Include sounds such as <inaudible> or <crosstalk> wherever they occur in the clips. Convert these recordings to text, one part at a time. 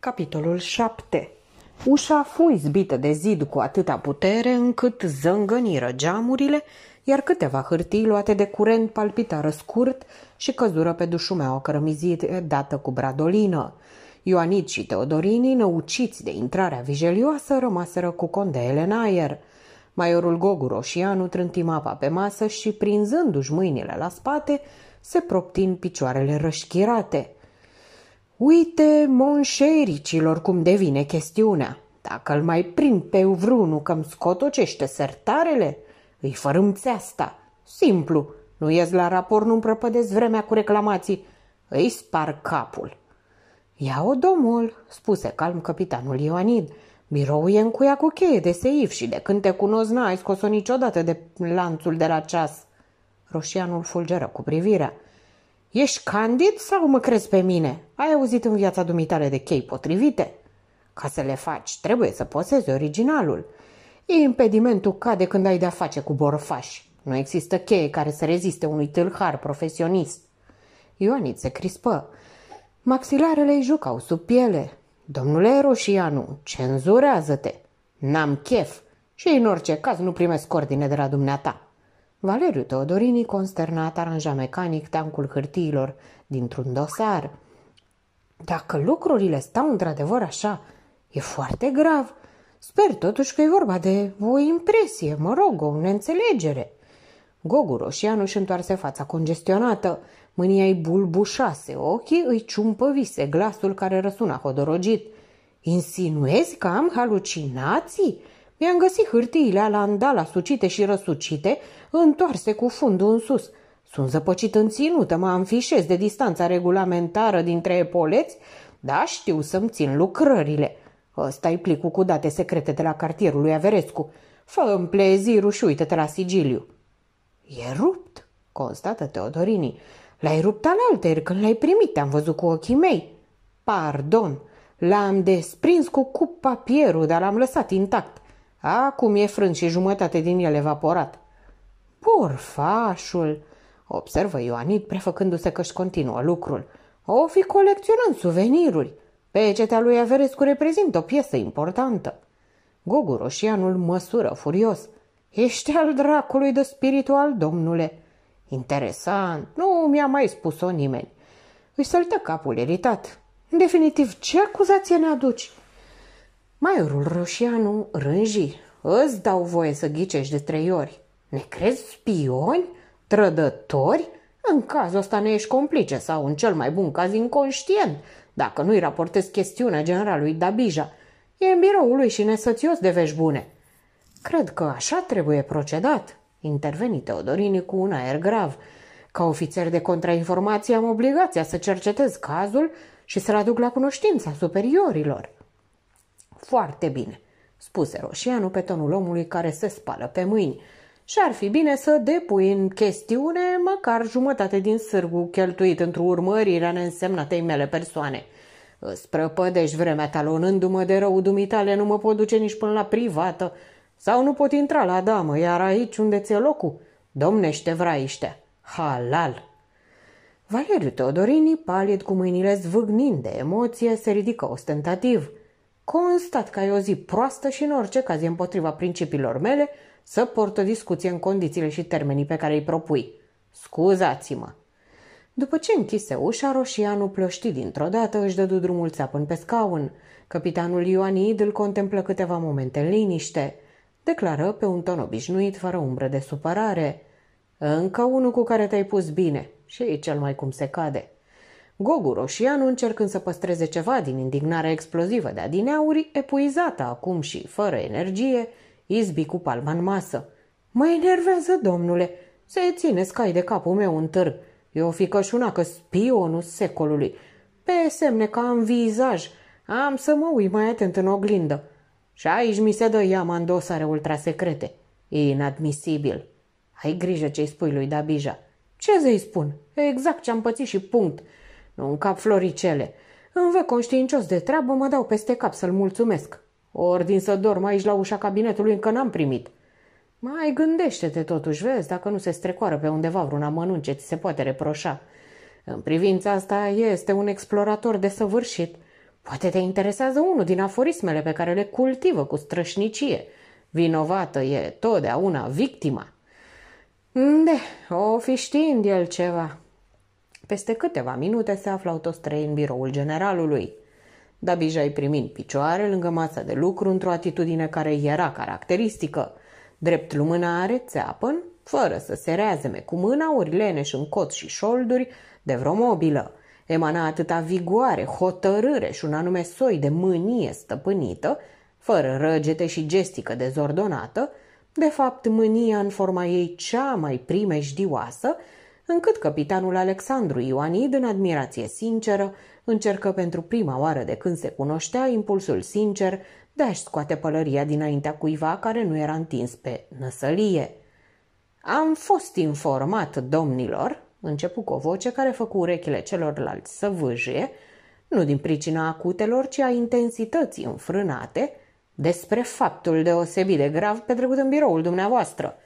Capitolul 7 Ușa fu izbită de zid cu atâta putere încât zângăniră geamurile, iar câteva hârtii luate de curent palpitară scurt și căzură pe dușumea o cărămizie dată cu bradolină. Ioanit și Teodorini, năuciți de intrarea vijelioasă, rămaseră cu condeele în aer. Maiorul Gogu Roșianu trântim apa pe masă și, prinzându-și mâinile la spate, se proptin picioarele rășchirate – Uite monșericilor cum devine chestiunea. dacă îl mai prind pe vreunul că-mi scotocește sertarele, îi fărâmți asta. Simplu, nu ies la raport, nu-mi prăpădesc vremea cu reclamații. Îi spar capul. Ia-o, domnul, spuse calm capitanul Ioanid. Biroul e încuia cu cheie de seif și de când te cunosc n-ai scos-o niciodată de lanțul de la ceas. Roșianul fulgeră cu privirea. Ești candid sau mă crezi pe mine? Ai auzit în viața dumitale de chei potrivite? Ca să le faci, trebuie să posezi originalul. Impedimentul cade când ai de-a face cu borfași. Nu există cheie care să reziste unui tâlhar profesionist. Ioanit se crispă. Maxilarele îi jucau sub piele. Domnule Roșianu, cenzurează-te! N-am chef și în orice caz nu primesc ordine de la dumneata. Valeriu Teodorini, consternat, aranja mecanic teancul hârtiilor dintr-un dosar. Dacă lucrurile stau într-adevăr așa, e foarte grav. Sper totuși că e vorba de o impresie, mă rog, o neînțelegere. Gogu Roșianu își întoarse fața congestionată, mânia îi bulbușase, ochii îi ciumpăvise, glasul care răsuna hodorogit. Insinuezi că am halucinații?" Mi-am găsit hârtiile la andala sucite și răsucite, întoarse cu fundul în sus. Sunt zăpăcit în ținută, mă înfișez de distanța regulamentară dintre epoleți, dar știu să-mi țin lucrările. ăsta i plicul cu date secrete de la cartierul lui Averescu. Fă-mi plezirul și uite-te la sigiliu. E rupt, constată Teodorini. L-ai rupt alaltăieri când l-ai primit, te-am văzut cu ochii mei. Pardon, l-am desprins cu cup papierul, dar l-am lăsat intact. Acum e frânt și jumătate din el evaporat. Purfașul, observă Ioanid, prefăcându-se că-și continuă lucrul. O fi colecționând suveniruri. Pecetea lui Averescu reprezintă o piesă importantă. Gogu Roșianul măsură furios. Ești al dracului de spiritual, domnule. Interesant, nu mi-a mai spus-o nimeni. Îi săltă capul iritat. În definitiv, ce acuzație ne aduci? Maiorul Roșianu rânji. Îți dau voie să ghicești de trei ori. Ne crezi spioni? Trădători? În cazul ăsta ne ești complice sau, în cel mai bun caz, inconștient, dacă nu-i raportezi chestiunea generalului Dabija. E în biroul lui și nesățios de vești bune. Cred că așa trebuie procedat, interveni Teodorini cu un aer grav. Ca ofițer de contrainformație am obligația să cercetez cazul și să-l aduc la cunoștința superiorilor. Foarte bine, spuse Roșianu pe tonul omului care se spală pe mâini. Și ar fi bine să depui în chestiune măcar jumătate din sârgul cheltuit într-o urmărire neînsemnatei mele persoane. Îți prăpădești vremea talonându-mă de rău dumitale, nu mă pot duce nici până la privată. Sau nu pot intra la damă, iar aici unde ți-e locul? Domnește vraiște! Halal! Valeriu Teodorini, palid cu mâinile zvâgnind de emoție, se ridică ostentativ – constat că ai o zi proastă și în orice caz e împotriva principiilor mele să port o discuție în condițiile și termenii pe care îi propui. Scuzați-mă! După ce închise ușa, Roșianu plăști dintr-o dată, își dădu drumul țapând pe scaun. Capitanul Ioanid îl contemplă câteva momente în liniște. Declară pe un ton obișnuit, fără umbră de supărare. Încă unul cu care te-ai pus bine și e cel mai cum se cade. Gogu Roșianu, încercând să păstreze ceva din indignarea explozivă de adineauri, epuizată acum și fără energie, izbi cu palma în masă. Mă enervează, domnule! Se ține scai de capul meu în târg. E o că spionul secolului. Pe semne ca am vizaj. Am să mă uit mai atent în oglindă. Și aici mi se dă iama în dosare ultrasecrete. E inadmisibil. Ai grijă ce-i spui lui Dabija. Ce să-i spun? exact ce-am pățit și punct nu în cap floricele. Îmi vă conștiincios de treabă, mă dau peste cap să-l mulțumesc. Ordin să dorm aici la ușa cabinetului încă n-am primit. Mai gândește-te totuși, vezi, dacă nu se strecoară pe undeva vreun amănunt ce ți se poate reproșa. În privința asta este un explorator de săvârșit. Poate te interesează unul din aforismele pe care le cultivă cu strășnicie. Vinovată e totdeauna victima. De, o fi știind el ceva. Peste câteva minute se aflau toți trei în biroul generalului. Dabija îi primi picioare lângă masa de lucru într-o atitudine care era caracteristică. Drept lumâna țeapăn, fără să se reazeme cu mâna, ori leneș în cot și șolduri, de vreo mobilă. Emana atâta vigoare, hotărâre și un anume soi de mânie stăpânită, fără răgete și gestică dezordonată, de fapt mânia în forma ei cea mai primejdioasă, încât capitanul Alexandru Ioanid, în admirație sinceră, încercă pentru prima oară de când se cunoștea impulsul sincer de a-și scoate pălăria dinaintea cuiva care nu era întins pe năsălie. Am fost informat, domnilor," începu cu o voce care făcu urechile celorlalți să vâjie, nu din pricina acutelor, ci a intensității înfrânate, despre faptul deosebit de grav petrecut în biroul dumneavoastră –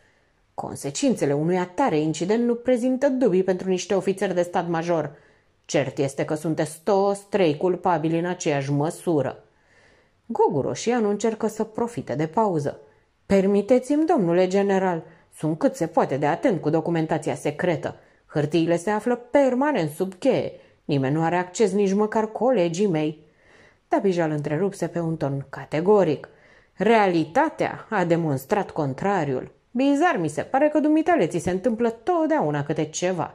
Consecințele unui atare incident nu prezintă dubii pentru niște ofițeri de stat major. Cert este că sunteți toți trei culpabili în aceeași măsură. Goguroșia nu încercă să profite de pauză. Permiteți-mi, domnule general, sunt cât se poate de atent cu documentația secretă. Hârtiile se află permanent sub cheie. Nimeni nu are acces nici măcar colegii mei. Tabijal întrerupse pe un ton categoric. Realitatea a demonstrat contrariul. Bizar mi se pare că dumitale ți se întâmplă totdeauna câte ceva.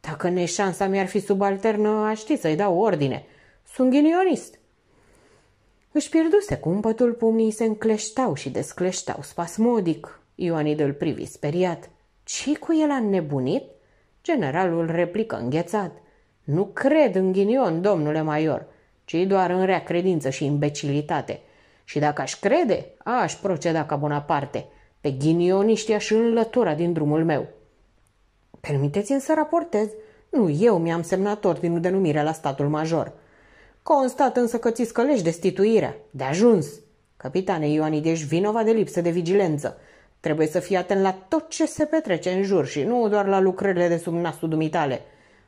Dacă neșansa mi-ar fi subalternă, aș ști să-i dau ordine. Sunt ghinionist. Își pierduse cumpătul, pumnii se încleștau și descleștau spasmodic. Ioanid îl privi speriat. ce cu el a nebunit? Generalul replică înghețat. Nu cred în ghinion, domnule major, ci doar în rea credință și imbecilitate. Și dacă aș crede, aș proceda ca Bonaparte pe ghinioniștia și înlătura din drumul meu. Permiteți-mi să raportez. Nu eu mi-am semnat ordinul de numire la statul major. Constat însă că ți scălești destituirea. De ajuns. Capitane Ioanideș, vinovat de lipsă de vigilență. Trebuie să fii atent la tot ce se petrece în jur și nu doar la lucrările de sub nasul dumitale.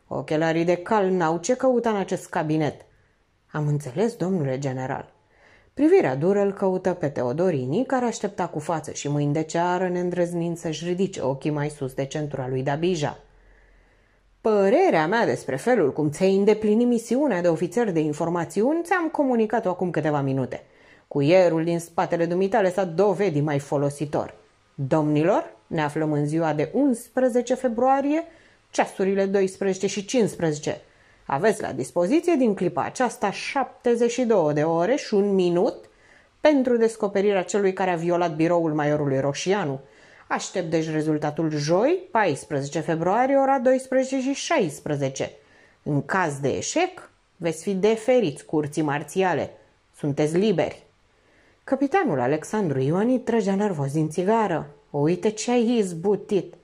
Ochelarii de cal n-au ce căuta în acest cabinet. Am înțeles, domnule general. Privirea dură îl căută pe Teodorini, care aștepta cu față și mâini de ceară, neîndrăznind să-și ridice ochii mai sus de centura lui Dabija. Părerea mea despre felul cum ți-ai îndeplini misiunea de ofițer de informațiuni ți-am comunicat-o acum câteva minute. Cuierul din spatele dumitale s-a dovedit mai folositor. Domnilor, ne aflăm în ziua de 11 februarie, ceasurile 12 și 15. Aveți la dispoziție din clipa aceasta 72 de ore și un minut pentru descoperirea celui care a violat biroul maiorului Roșianu. Aștept deci rezultatul joi, 14 februarie, ora 12 și 16. În caz de eșec, veți fi deferiți curții marțiale. Sunteți liberi. Capitanul Alexandru Ioni trăgea nervos din țigară. Uite ce ai izbutit!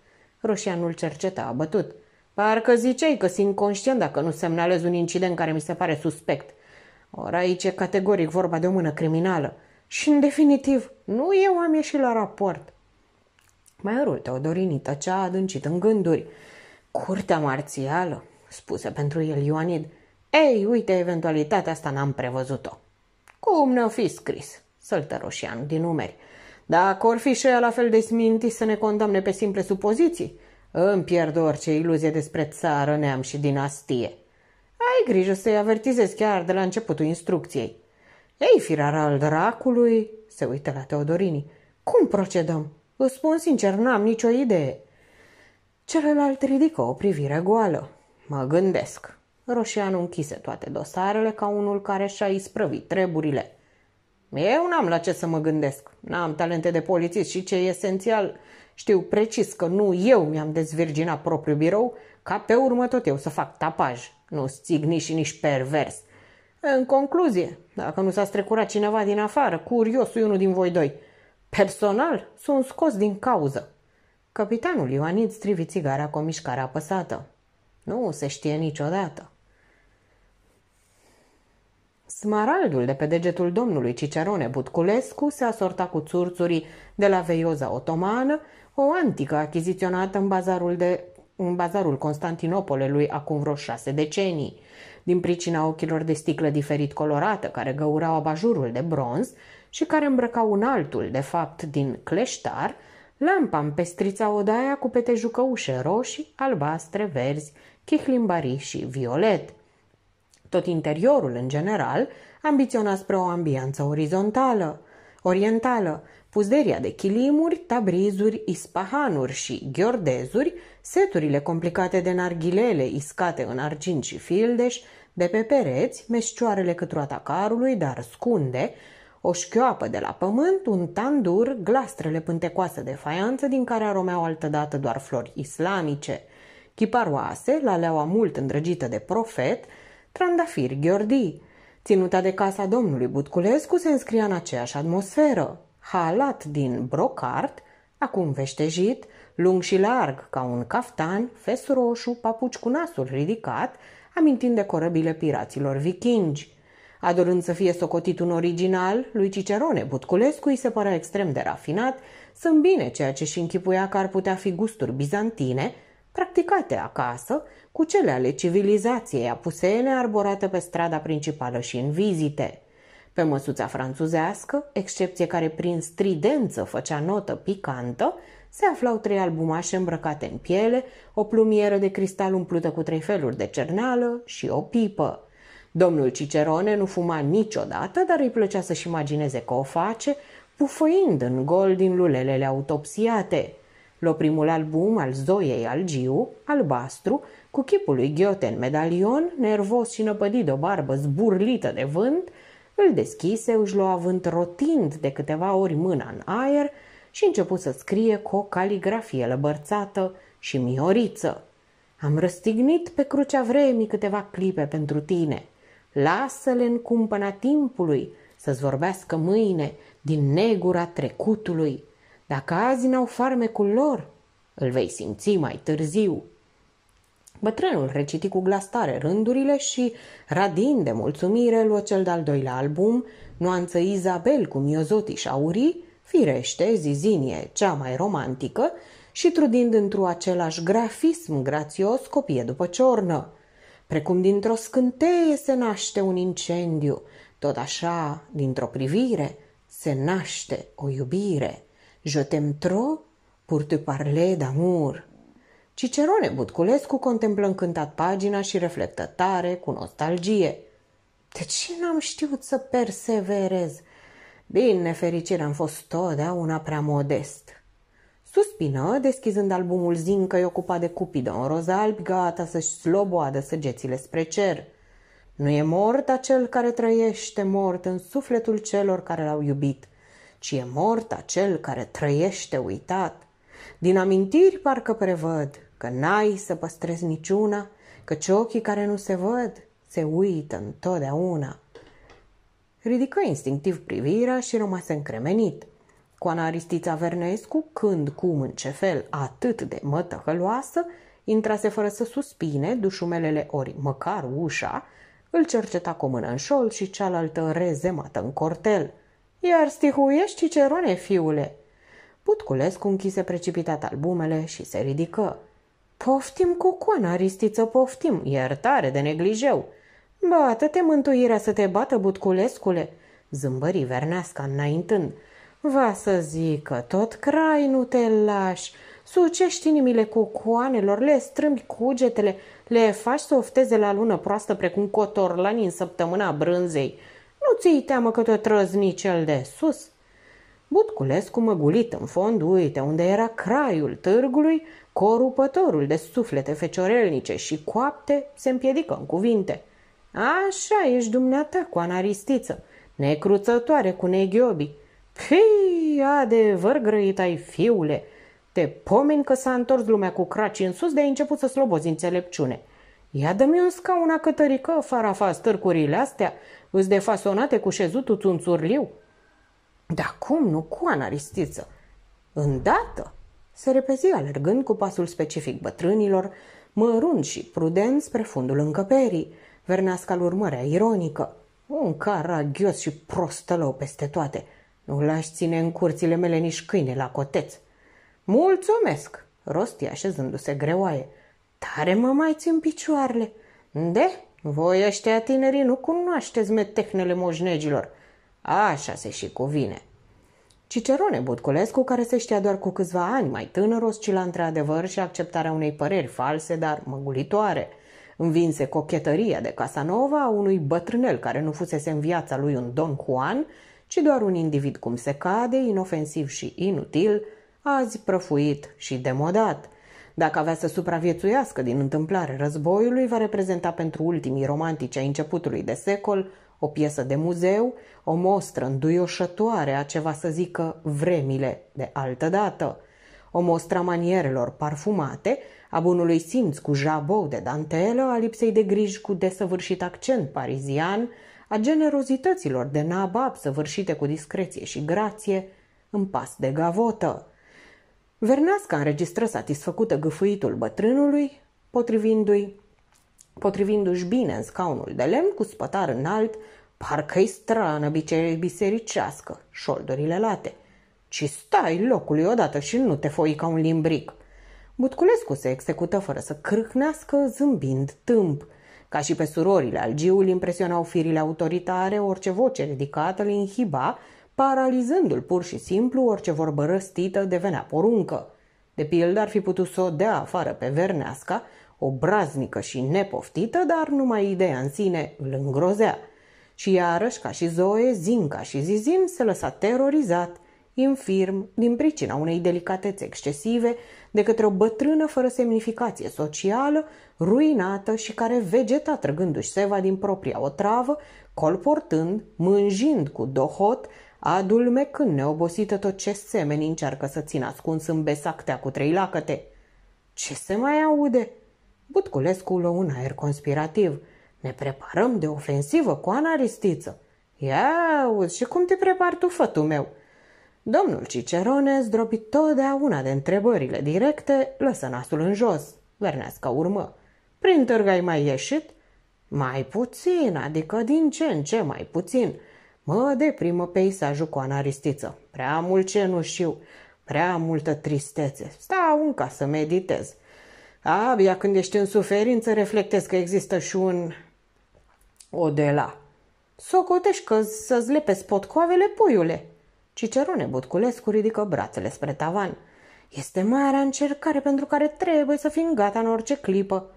Roșianul cerceta abătut. Parcă ziceai că sunt conștient dacă nu semnalez un incident care mi se pare suspect. Ori aici e categoric vorba de o mână criminală. Și, în definitiv, nu eu am ieșit la raport. Maiorul Teodorini tăcea adâncit în gânduri. Curtea marțială, spuse pentru el Ioanid. Ei, uite, eventualitatea asta n-am prevăzut-o. Cum ne-o fi scris? Săltă roșian din numeri. Dacă or fi și la fel de sminti să ne condamne pe simple supoziții, îmi pierd orice iluzie despre țară, neam și dinastie. Ai grijă să-i avertizezi chiar de la începutul instrucției. Ei, firar al dracului, se uită la Teodorini. Cum procedăm? Îți spun sincer, n-am nicio idee. Celălalt ridică o privire goală. Mă gândesc. Roșianu închise toate dosarele ca unul care și-a isprăvit treburile. Eu n-am la ce să mă gândesc. N-am talente de polițist și ce e esențial știu precis că nu eu mi-am dezvirginat propriul birou, ca pe urmă tot eu să fac tapaj, nu stigni și nici pervers. În concluzie, dacă nu s-a strecurat cineva din afară, curiosul unul din voi doi, personal sunt scos din cauză. Capitanul Ioanid strivi țigara cu o mișcare apăsată. Nu se știe niciodată. Smaraldul de pe degetul domnului Cicerone Butculescu se asorta cu țurțurii de la veioza otomană o antică achiziționată în bazarul, de, în bazarul Constantinopolului acum vreo șase decenii. Din pricina ochilor de sticlă diferit colorată, care găurau abajurul de bronz și care îmbrăcau un altul, de fapt, din cleștar, lampa împestrița odaia cu jucăușe roșii, albastre, verzi, chihlimbari și violet. Tot interiorul, în general, ambiționa spre o ambianță orizontală, orientală, puzderia de chilimuri, tabrizuri, ispahanuri și ghiordezuri, seturile complicate de narghilele iscate în argint și fildeș, de pe pereți, meșcioarele cătroata carului, dar scunde, o șchioapă de la pământ, un tandur, glastrele pântecoase de faianță din care aromeau altădată doar flori islamice, chiparoase, leaua mult îndrăgită de profet, trandafiri ghiordii. Ținuta de casa domnului Butculescu se înscria în aceeași atmosferă halat din brocart, acum veștejit, lung și larg ca un caftan, fes roșu, papuci cu nasul ridicat, amintind de corăbile piraților vikingi. Adorând să fie socotit un original, lui Cicerone Butculescu îi se părea extrem de rafinat, sunt bine ceea ce și închipuia că ar putea fi gusturi bizantine, practicate acasă, cu cele ale civilizației apuseene arborate pe strada principală și în vizite – pe măsuța franțuzească, excepție care prin stridență făcea notă picantă, se aflau trei albumașe îmbrăcate în piele, o plumieră de cristal umplută cu trei feluri de cerneală și o pipă. Domnul Cicerone nu fuma niciodată, dar îi plăcea să-și imagineze că o face, pufăind în gol din lulelele autopsiate. Lo primul album al Zoiei Algiu, albastru, cu chipul lui Ghiote în medalion, nervos și năpădit de o barbă zburlită de vânt, îl deschise, își lua vânt rotind de câteva ori mâna în aer și început să scrie cu o caligrafie lăbărțată și mioriță. Am răstignit pe crucea vremii câteva clipe pentru tine. Lasă-le în cumpăna timpului să-ți vorbească mâine din negura trecutului. Dacă azi n-au farmecul lor, îl vei simți mai târziu. Bătrânul reciti cu glas tare rândurile și, radind de mulțumire, luă cel de-al doilea album, nuanță Izabel cu miozotii și aurii, firește, zizinie, cea mai romantică, și trudind într-o același grafism grațios copie după ciornă. Precum dintr-o scânteie se naște un incendiu, tot așa, dintr-o privire, se naște o iubire. Je t'aime trop pour te parler d'amour. Cicerone Butculescu contemplă încântat pagina și reflectă tare, cu nostalgie. De ce n-am știut să perseverez? Bine, nefericire am fost totdeauna prea modest. Suspină, deschizând albumul e ocupat de cupidon alb, gata să-și sloboadă săgețile spre cer. Nu e mort acel care trăiește mort în sufletul celor care l-au iubit, ci e mort acel care trăiește uitat. Din amintiri parcă prevăd că n-ai să păstrezi niciuna, ce ochii care nu se văd se uită întotdeauna. Ridică instinctiv privirea și rămase încremenit. Cu anaristița Vernescu, când, cum, în ce fel, atât de mătăhăloasă, intrase fără să suspine, dușumelele ori măcar ușa, îl cerceta cu mână în șol și cealaltă rezemată în cortel. Iar stihuiești cicerone, fiule!" Putculescu închise precipitat albumele și se ridică. Poftim, cona, ristiță, poftim, iertare de neglijeu. Bă, te mântuirea să te bată, butculescule, zâmbări verneasca înaintând. Va să zică, tot crai nu te lași, sucești inimile coanelor, le strâmbi cugetele, le faci să ofteze la lună proastă precum cotorlani în săptămâna brânzei. Nu ți-i teamă că te trăzni cel de sus? Butculescu măgulit în fond, uite, unde era craiul târgului, Corupătorul de suflete feciorelnice și coapte se împiedică în cuvinte. Așa ești dumneata cu anaristiță, necruțătoare cu neghiobii. Pii, adevăr grăit ai fiule, te pomeni că s-a întors lumea cu craci în sus de a început să slobozi înțelepciune. Ia dă-mi un scaun a cătărică, farafa stârcurile astea, îți defasonate cu șezutul țunțurliu. Dar cum nu cu anaristiță? Îndată, se repezi alergând cu pasul specific bătrânilor, mărunt și prudent spre fundul încăperii. Verneasca-l urmărea ironică. Un caragios și prostălău peste toate. Nu l-aș ține în curțile mele nici câine la coteț. Mulțumesc, rosti așezându-se greoaie. Tare mă mai țin picioarele. De, voi ăștia tinerii nu cunoașteți metehnele moșnegilor. Așa se și cuvine. Cicerone Butculescu, care se știa doar cu câțiva ani mai tânăr, oscila între adevăr și acceptarea unei păreri false, dar măgulitoare. Învinse cochetăria de Casanova a unui bătrânel care nu fusese în viața lui un Don Juan, ci doar un individ cum se cade, inofensiv și inutil, azi prăfuit și demodat. Dacă avea să supraviețuiască din întâmplare războiului, va reprezenta pentru ultimii romantici ai începutului de secol o piesă de muzeu, o mostră înduioșătoare a ceva să zică vremile de altă dată, o mostră a manierelor parfumate, a bunului simț cu jabou de dantelă, a lipsei de griji cu desăvârșit accent parizian, a generozităților de nabab săvârșite cu discreție și grație, în pas de gavotă. Verneasca înregistră satisfăcută gâfâitul bătrânului, potrivindu-i potrivindu-și bine în scaunul de lemn cu spătar înalt, parcă-i strană bisericească, șoldurile late. Ci stai locului odată și nu te foi ca un limbric. Butculescu se execută fără să crâcnească, zâmbind tâmp. Ca și pe surorile algiul impresionau firile autoritare, orice voce ridicată le inhiba, paralizându-l pur și simplu, orice vorbă răstită devenea poruncă. De pildă ar fi putut să o dea afară pe Verneasca, obraznică și nepoftită, dar numai ideea în sine îl îngrozea. Și iarăși, ca și Zoe, Zinca și Zizim se lăsa terorizat, infirm, din pricina unei delicatețe excesive, de către o bătrână fără semnificație socială, ruinată și care vegeta trăgându-și seva din propria otravă, colportând, mânjind cu dohot, adulmecând neobosită tot ce semeni încearcă să țină ascuns în besactea cu trei lacăte. Ce se mai aude?" Butculescu luă un aer conspirativ. Ne preparăm de ofensivă cu Ana Ristiță. Ia uite și cum te prepari tu, fătul meu?" Domnul Cicerone zdrobi totdeauna de întrebările directe, lăsă nasul în jos. Vernească urmă. Prin târg ai mai ieșit?" Mai puțin, adică din ce în ce mai puțin. Mă deprimă peisajul cu anaristiță. Prea mult ce nu știu, prea multă tristețe. Stau în casă să meditez. Abia când ești în suferință, reflectezi că există și un odela. Socotești că să-ți lepezi potcoavele, puiule. Cicerone Butculescu ridică brațele spre tavan. Este marea încercare pentru care trebuie să fim gata în orice clipă.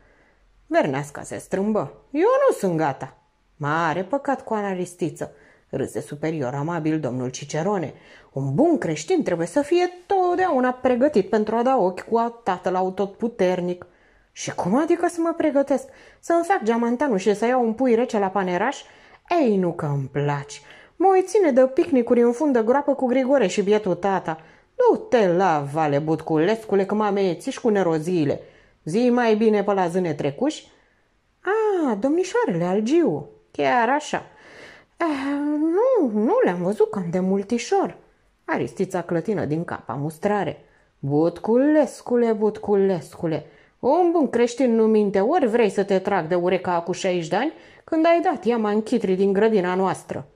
Verneasca se strâmbă. Eu nu sunt gata. Mare păcat cu analistiță, râse superior amabil domnul Cicerone. Un bun creștin trebuie să fie totdeauna pregătit pentru a da ochi cu a tatăl autotputernic. Și cum adică să mă pregătesc? Să-mi fac geamantanul și să iau un pui rece la paneraș? Ei, nu că îmi placi. Mă ține de picnicuri în fundă groapă cu Grigore și bietul tata. Nu te la vale, butculescule, că mă ameiețiși cu neroziile. Zi mai bine pe la zâne trecuși. A, domnișoarele Algiu, chiar așa. Eh, nu, nu le-am văzut cam de multișor. Aristița clătină din capa mustrare. Butculescule, butculescule, un bun creștin nu minte, ori vrei să te trag de ureca cu 60 de ani, când ai dat iama în din grădina noastră.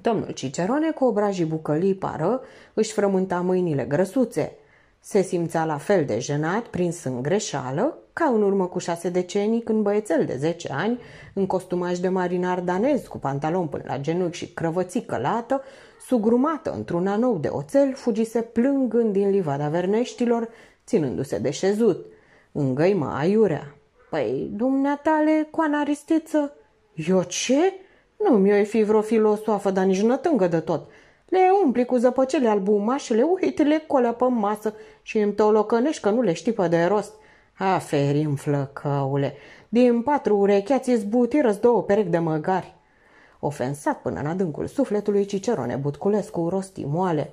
Domnul Cicerone, cu obrajii bucălii pară, își frământa mâinile grăsuțe. Se simțea la fel de jenat, prins în greșeală, ca în urmă cu șase decenii, când băiețel de zece ani, în costumaj de marinar danez, cu pantalon până la genunchi și crăvățică lată, sugrumată într-un anou de oțel, fugise plângând din livada verneștilor, ținându-se de șezut. Îngăimă aiurea. Păi, dumneatale, cu ristiță. Eu ce? Nu mi-o fi vreo filosoafă, dar nici nătângă de tot. Le umpli cu zăpăcele le uite, le colea pe masă și îmi tolocănești că nu le știpă de rost. Aferim, flăcăule, din patru urecheați zbutiră două perechi de măgari. Ofensat până în adâncul sufletului, Cicerone Butculescu rosti moale.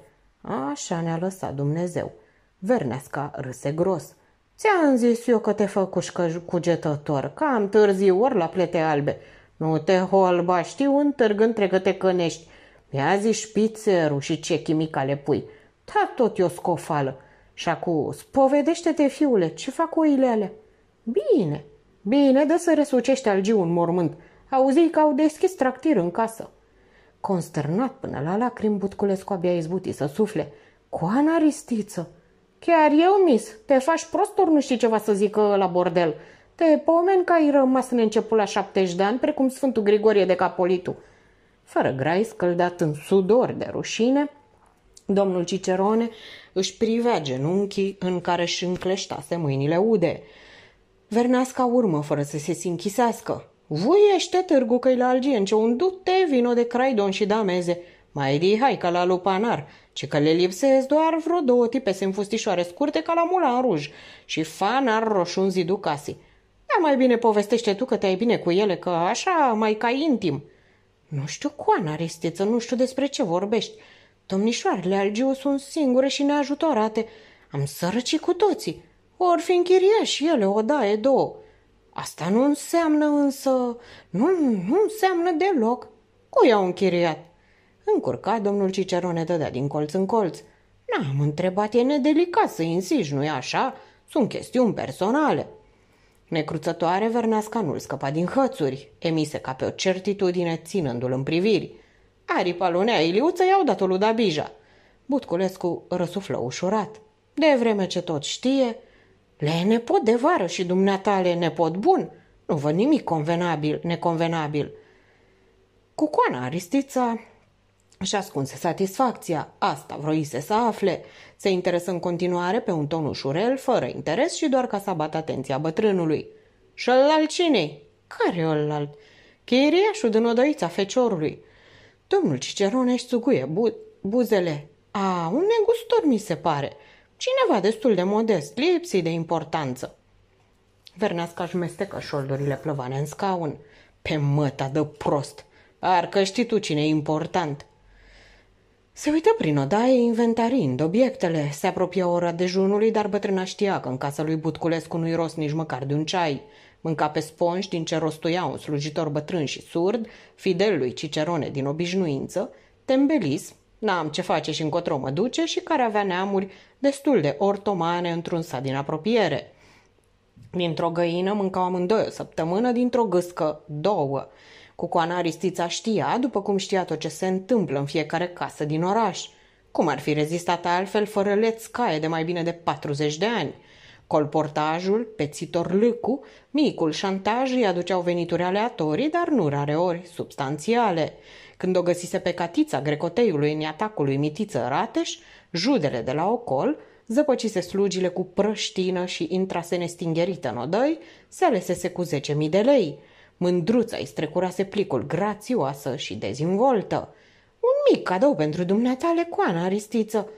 Așa ne-a lăsat Dumnezeu. Verneasca râse gros. Ți-am zis eu că te făcușcă cugetător, cam târziu ori la plete albe. Nu te holba, știu un târg între că te cănești. zis zi șpițerul și ce chimicale pui. Ta da, tot eu scofală. Și acum, spovedește-te, fiule, ce fac oile alea? Bine, bine, dă să resucești algiu în mormânt. Auzi că au deschis tractir în casă. Consternat până la lacrimi, Butculescu abia izbuti să sufle. Coana Ristiță! Chiar eu, mis, te faci prost ori nu știi ceva să zică la bordel. Te pomen că ai rămas în început la șaptești de ani, precum Sfântul Grigorie de Capolitu. Fără grai, scăldat în sudor de rușine, domnul Cicerone își privea genunchii în care își încleștase mâinile ude. Verneasca urmă fără să se sinchisească. Voi ești târgu că la algien, ce un dute vino de craidon și dameze. Mai de hai ca la lupanar, ce că le lipsesc doar vreo două tipe în fustișoare scurte ca la mula în ruj și fanar roșu în zidu casi. Da, mai bine povestește tu că te-ai bine cu ele, că așa mai ca intim. Nu știu, Coana, Ristiță, nu știu despre ce vorbești. Domnișoarele Algiu sunt singure și neajutorate. Am sărăcit cu toții. Ori fi închiriași ele o daie două. Asta nu înseamnă însă... Nu, nu înseamnă deloc. Cui au închiriat? Încurcat, domnul Cicerone dădea din colț în colț. N-am întrebat, e nedelicat să insiști, nu-i așa? Sunt chestiuni personale. Necruțătoare, Verneasca nu-l scăpa din hățuri, emise ca pe o certitudine, ținându-l în priviri. Aripa lunea Iliuță i-au dat-o lui Dabija. Butculescu răsuflă ușurat. De vreme ce tot știe, le e nepot de vară și dumneata le e nepot bun. Nu văd nimic convenabil, neconvenabil. Cu coana Aristița și ascunse satisfacția. Asta vroise să afle. Se interesă în continuare pe un ton ușurel, fără interes și doar ca să abată atenția bătrânului. Și al cine Care ălalt? Chiriașul din odăița feciorului. Domnul Cicerone își suguie bu- buzele. A, un negustor mi se pare. Cineva destul de modest, lipsit de importanță. Verneasca își mestecă șoldurile plăvane în scaun. Pe măta de prost! Parcă știi tu cine e important. Se uită prin odaie, inventarind obiectele. Se apropia ora dejunului, dar bătrâna știa că în casa lui Butculescu nu-i rost nici măcar de un ceai. Mânca pe sponj din ce rostuia un slujitor bătrân și surd, fidel lui Cicerone din obișnuință, tembelis, n-am ce face și încotro mă duce, și care avea neamuri destul de ortomane într-un sat din apropiere. Dintr-o găină mâncau amândoi o săptămână, dintr-o gâscă două. coana Aristița știa, după cum știa tot ce se întâmplă în fiecare casă din oraș. Cum ar fi rezistat altfel fără lețcaie de mai bine de 40 de ani? Colportajul, pețitor lâcu, micul șantaj îi aduceau venituri aleatorii, dar nu rareori substanțiale. Când o găsise pe catița grecoteiului în atacul lui Mitiță Rateș, Judele de la ocol zăpăcise slugile cu prăștină și intrase nestingherită în odăi, se alesese cu mii de lei. Mândruța îi strecurase plicul grațioasă și dezinvoltă. Un mic cadou pentru dumneata Coana Aristiță.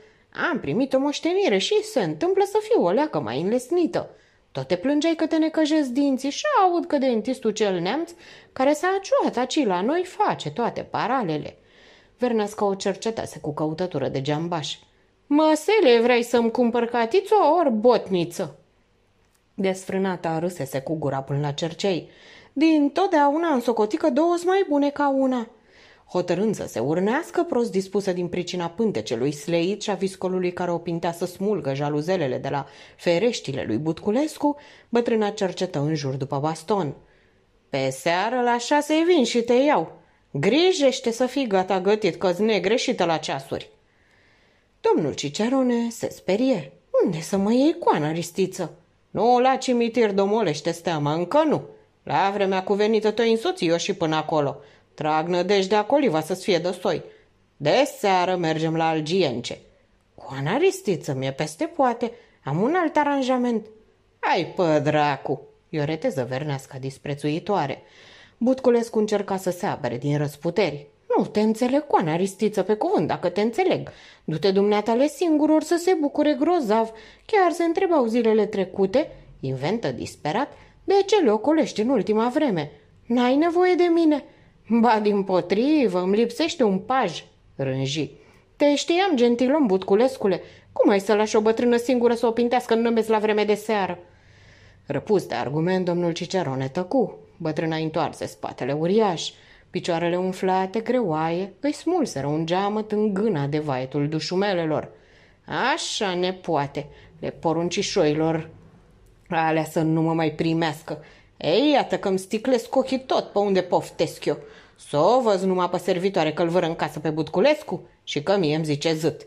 Am primit o moștenire și se întâmplă să fiu o leacă mai înlesnită. Tot te plângeai că te necăjezi dinții și aud că dentistul cel neamț care s-a aciuat aci la noi face toate paralele. Vernăscă o cercetase cu căutătură de geambași. Măsele, vrei să-mi cumpăr catiță ori botniță? Desfrânata râsese cu gura până la cercei. Din totdeauna în socotică două mai bune ca una. Hotărând să se urnească, prost dispusă din pricina pântecelui sleit și a viscolului care o pintea să smulgă jaluzelele de la fereștile lui Butculescu, bătrâna cercetă în jur după baston. Pe seară la șase vin și te iau. Grijește să fii gata gătit, că-ți negreșită la ceasuri. Domnul Cicerone se sperie. Unde să mă iei coana, ristiță? Nu la cimitir domolește steama, încă nu. La vremea cuvenită te însoții eu și până acolo. Trag nădejdea coliva să-ți fie dăstoi. De seară mergem la Algience. Coana, ristiță, mi-e peste poate. Am un alt aranjament. Ai pă, dracu! Iorete zăvernească disprețuitoare. Butculescu încerca să se apere din răsputeri. Nu te înțeleg, Coane, aristiță, pe cuvânt, dacă te înțeleg. Du-te dumneatale singur, or să se bucure grozav. Chiar se întrebau zilele trecute, inventă disperat, de ce le ocolești în ultima vreme. N-ai nevoie de mine. Ba, din potrivă, îmi lipsește un paj, rânji. Te știam, gentilom, butculescule. Cum ai să lași o bătrână singură să o pintească în nămeț la vreme de seară? Răpus de argument, domnul Cicerone tăcu. Bătrâna întoarse spatele uriaș. Picioarele umflate, greoaie, îi smulseră un geamăt în gâna de vaetul dușumelelor. Așa ne poate, le poruncișoilor alea să nu mă mai primească. Ei, iată că-mi sticlesc ochii tot pe unde poftesc eu. Să o văz numai pe servitoare că în casă pe Butculescu și că mie îmi zice zât.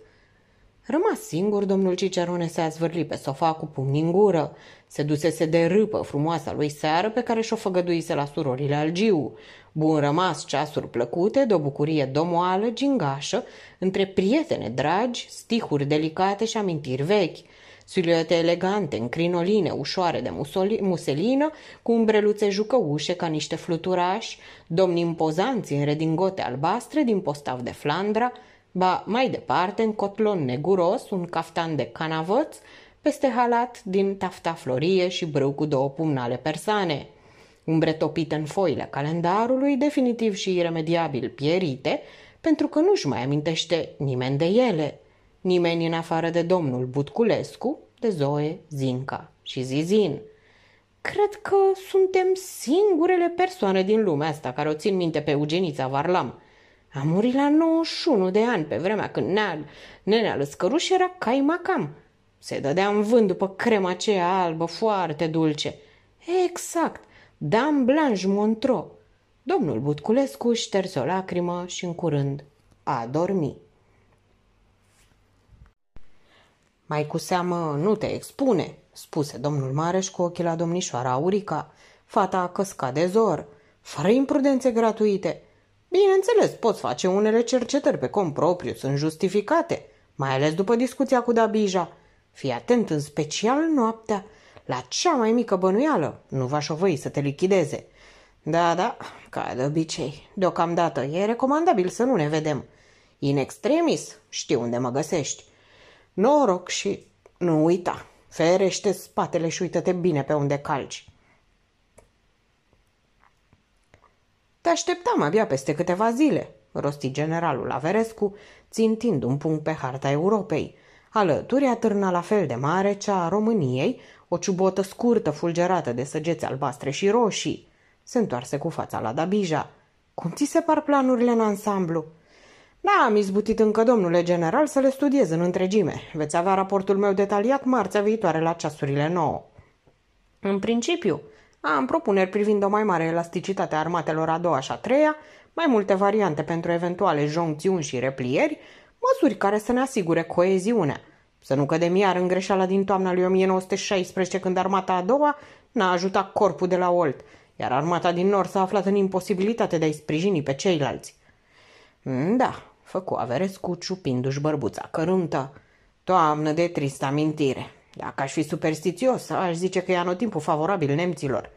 Rămas singur, domnul Cicerone se azvârli pe sofa cu pumni în gură. Se dusese de râpă frumoasa lui seară pe care și-o făgăduise la surorile Algiu. Bun rămas ceasuri plăcute, de o bucurie domoală, gingașă, între prietene dragi, stihuri delicate și amintiri vechi siluete elegante, în crinoline ușoare de muselină, cu umbreluțe jucăușe ca niște fluturași, domni impozanți în redingote albastre din postav de Flandra, ba mai departe în cotlon neguros, un caftan de canavăț, peste halat din tafta florie și brâu cu două pumnale persane – umbre topite în foile calendarului, definitiv și iremediabil pierite, pentru că nu-și mai amintește nimeni de ele. Nimeni în afară de domnul Butculescu, de Zoe, Zinca și Zizin. Cred că suntem singurele persoane din lumea asta care o țin minte pe Eugenița Varlam. A murit la 91 de ani, pe vremea când neal, nenea Lăscăruș era cai macam. Se dădea în vânt după crema aceea albă, foarte dulce. Exact, Dam Blanche Montro. Domnul Butculescu șterse o lacrimă și în curând a dormit. Mai cu seamă nu te expune, spuse domnul Mareș cu ochii la domnișoara Aurica. Fata a căscat de zor, fără imprudențe gratuite. Bineînțeles, poți face unele cercetări pe cont propriu, sunt justificate, mai ales după discuția cu Dabija. Fii atent în special noaptea, la cea mai mică bănuială nu va șovăi să te lichideze. Da, da, ca de obicei. Deocamdată e recomandabil să nu ne vedem. In extremis, știu unde mă găsești. Noroc și nu uita. Ferește spatele și uită-te bine pe unde calci. Te așteptam abia peste câteva zile, rosti generalul Averescu, țintind un punct pe harta Europei – Alături atârna la fel de mare cea a României, o ciubotă scurtă fulgerată de săgeți albastre și roșii. Se întoarse cu fața la Dabija. Cum ți se par planurile în ansamblu?" Da, am izbutit încă, domnule general, să le studiez în întregime. Veți avea raportul meu detaliat marțea viitoare la ceasurile 9. În principiu, am propuneri privind o mai mare elasticitate a armatelor a doua și a treia, mai multe variante pentru eventuale joncțiuni și replieri, măsuri care să ne asigure coeziune. Să nu cădem iar în greșeala din toamna lui 1916 când armata a doua n-a ajutat corpul de la Olt, iar armata din nord s-a aflat în imposibilitate de a-i sprijini pe ceilalți. Mm, da, făcu Averescu ciupindu-și bărbuța cărântă. Toamnă de tristă amintire. Dacă aș fi superstițios, aș zice că e anotimpul favorabil nemților.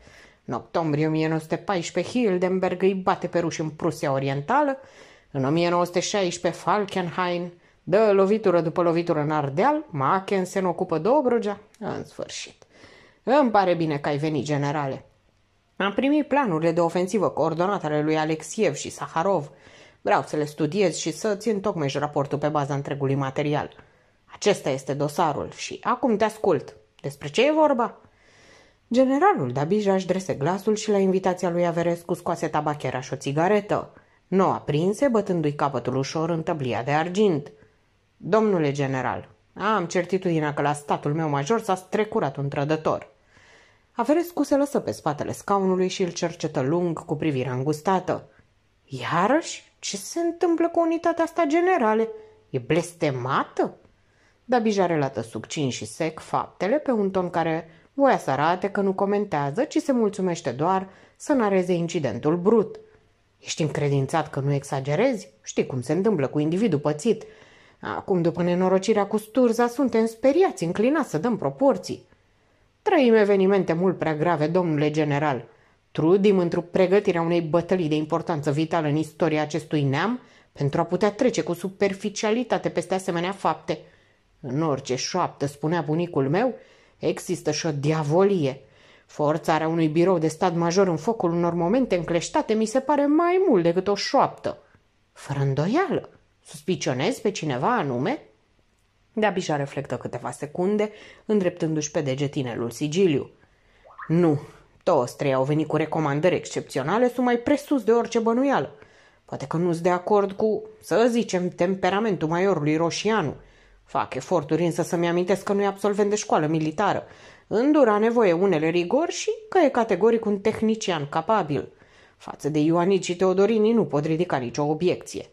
În octombrie 1914, Hildenberg îi bate pe ruși în Prusia Orientală, în 1916, Falkenhayn dă lovitură după lovitură în Ardeal, Mackensen ocupă Dobrogea, în sfârșit. Îmi pare bine că ai venit, generale. Am primit planurile de ofensivă coordonate ale lui Alexiev și Saharov. Vreau să le studiez și să țin tocmești raportul pe baza întregului material. Acesta este dosarul și acum te ascult. Despre ce e vorba? Generalul Dabija își drese glasul și la invitația lui Averescu scoase tabachera și o țigaretă. Nu prinse, aprinse, bătându-i capătul ușor în tăblia de argint. Domnule general, am certitudinea că la statul meu major s-a strecurat un trădător. Averescu se lăsă pe spatele scaunului și îl cercetă lung cu privirea îngustată. Iarăși? Ce se întâmplă cu unitatea asta generale? E blestemată? Dabija relată succin și sec faptele pe un ton care voia să arate că nu comentează, ci se mulțumește doar să nareze incidentul brut – Ești încredințat că nu exagerezi? Știi cum se întâmplă cu individul pățit. Acum, după nenorocirea cu Sturza, suntem speriați, înclinați să dăm proporții. Trăim evenimente mult prea grave, domnule general. Trudim într-o pregătirea unei bătălii de importanță vitală în istoria acestui neam pentru a putea trece cu superficialitate peste asemenea fapte. În orice șoaptă, spunea bunicul meu, există și o diavolie – Forțarea unui birou de stat major în focul unor momente încleștate mi se pare mai mult decât o șoaptă. Fără îndoială. Suspicionez pe cineva anume? abișa reflectă câteva secunde, îndreptându-și pe deget inelul sigiliu. Nu, toți trei au venit cu recomandări excepționale, sunt mai presus de orice bănuială. Poate că nu-s de acord cu, să zicem, temperamentul maiorului Roșianu. Fac eforturi însă să-mi amintesc că nu i absolvent de școală militară îndura nevoie unele rigori și că e categoric un tehnician capabil. Față de Ioanici și Teodorini nu pot ridica nicio obiecție.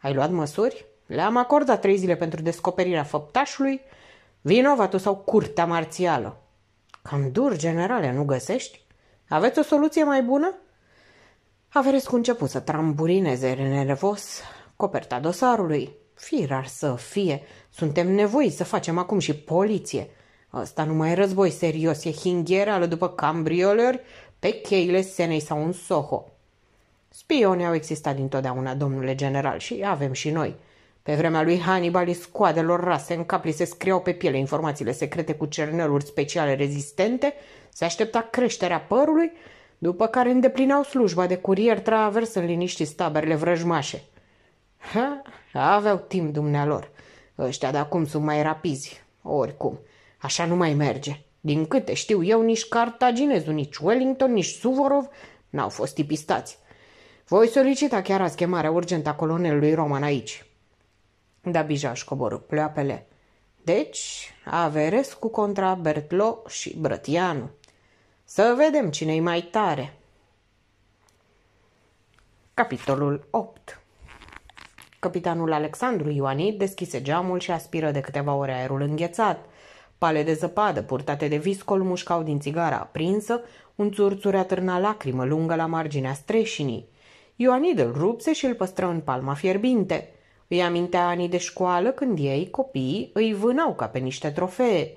Ai luat măsuri? Le-am acordat trei zile pentru descoperirea făptașului, vinovatul sau curtea marțială. Cam dur, generale, nu găsești? Aveți o soluție mai bună? Averescu început să tramburineze nervos coperta dosarului. Fir rar să fie, suntem nevoiți să facem acum și poliție. Ăsta nu mai e război serios, e hingherală după cambrioleri, pe cheile Senei sau în Soho. Spioni au existat dintotdeauna, domnule general, și avem și noi. Pe vremea lui Hannibal, scoadelor rase în cap li se scriau pe piele informațiile secrete cu cerneluri speciale rezistente, se aștepta creșterea părului, după care îndeplinau slujba de curier travers în liniști staberele vrăjmașe. Ha, aveau timp dumnealor. Ăștia de acum sunt mai rapizi, oricum. Așa nu mai merge. Din câte știu eu, nici cartaginezul, nici Wellington, nici Suvorov n-au fost tipistați. Voi solicita chiar a schemarea urgentă a colonelului Roman aici. Da, Bijaș coborâ, pleoapele. Deci, Averescu contra Bertlo și Brătianu. Să vedem cine-i mai tare. Capitolul 8 Capitanul Alexandru Ioanid deschise geamul și aspiră de câteva ore aerul înghețat. Pale de zăpadă, purtate de viscol, mușcau din țigara aprinsă, un țurțure atârna lacrimă lungă la marginea streșinii. Ioanid îl rupse și îl păstră în palma fierbinte. Îi amintea anii de școală când ei, copiii, îi vânau ca pe niște trofee.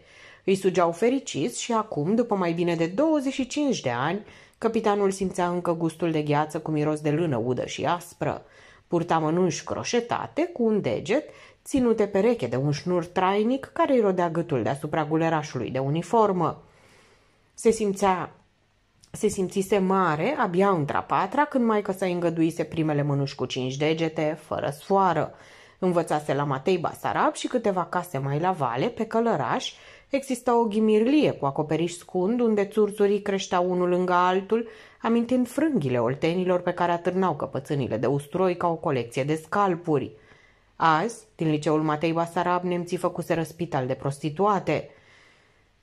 Îi sugeau fericiți și acum, după mai bine de 25 de ani, capitanul simțea încă gustul de gheață cu miros de lână udă și aspră. Purta mănânci croșetate cu un deget ținute pereche de un șnur trainic care îi rodea gâtul deasupra gulerașului de uniformă. Se simțea se simțise mare, abia într-a patra, când s-a îngăduise primele mânuși cu cinci degete, fără sfoară. Învățase la Matei Basarab și câteva case mai la vale, pe călăraș, exista o ghimirlie cu acoperiș scund, unde țurțurii creșteau unul lângă altul, amintind frânghile oltenilor pe care atârnau căpățânile de ustroi ca o colecție de scalpuri. Azi, din liceul Matei Basarab, nemții făcuseră spital de prostituate.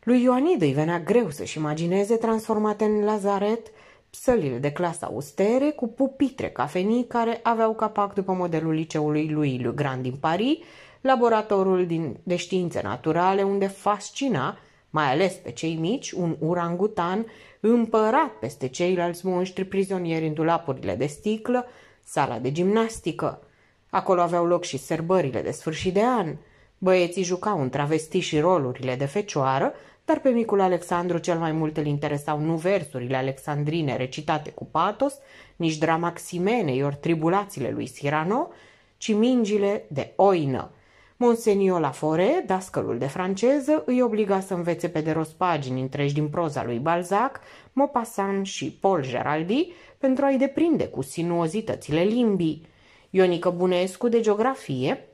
Lui Ioanid îi venea greu să-și imagineze transformate în lazaret sălile de clasa austere cu pupitre cafenii care aveau capac după modelul liceului lui Le Grand din Paris, laboratorul din, de științe naturale unde fascina, mai ales pe cei mici, un urangutan împărat peste ceilalți monștri prizonieri în dulapurile de sticlă, sala de gimnastică – Acolo aveau loc și sărbările de sfârșit de an. Băieții jucau în travesti și rolurile de fecioară, dar pe micul Alexandru cel mai mult îl interesau nu versurile alexandrine recitate cu patos, nici drama Ximenei ori tribulațiile lui Sirano, ci mingile de oină. Monsenior Lafore, dascălul de franceză, îi obliga să învețe pe de rost pagini întregi din proza lui Balzac, Maupassant și Paul Geraldi pentru a-i deprinde cu sinuozitățile limbii. Ionică Bunescu, de geografie,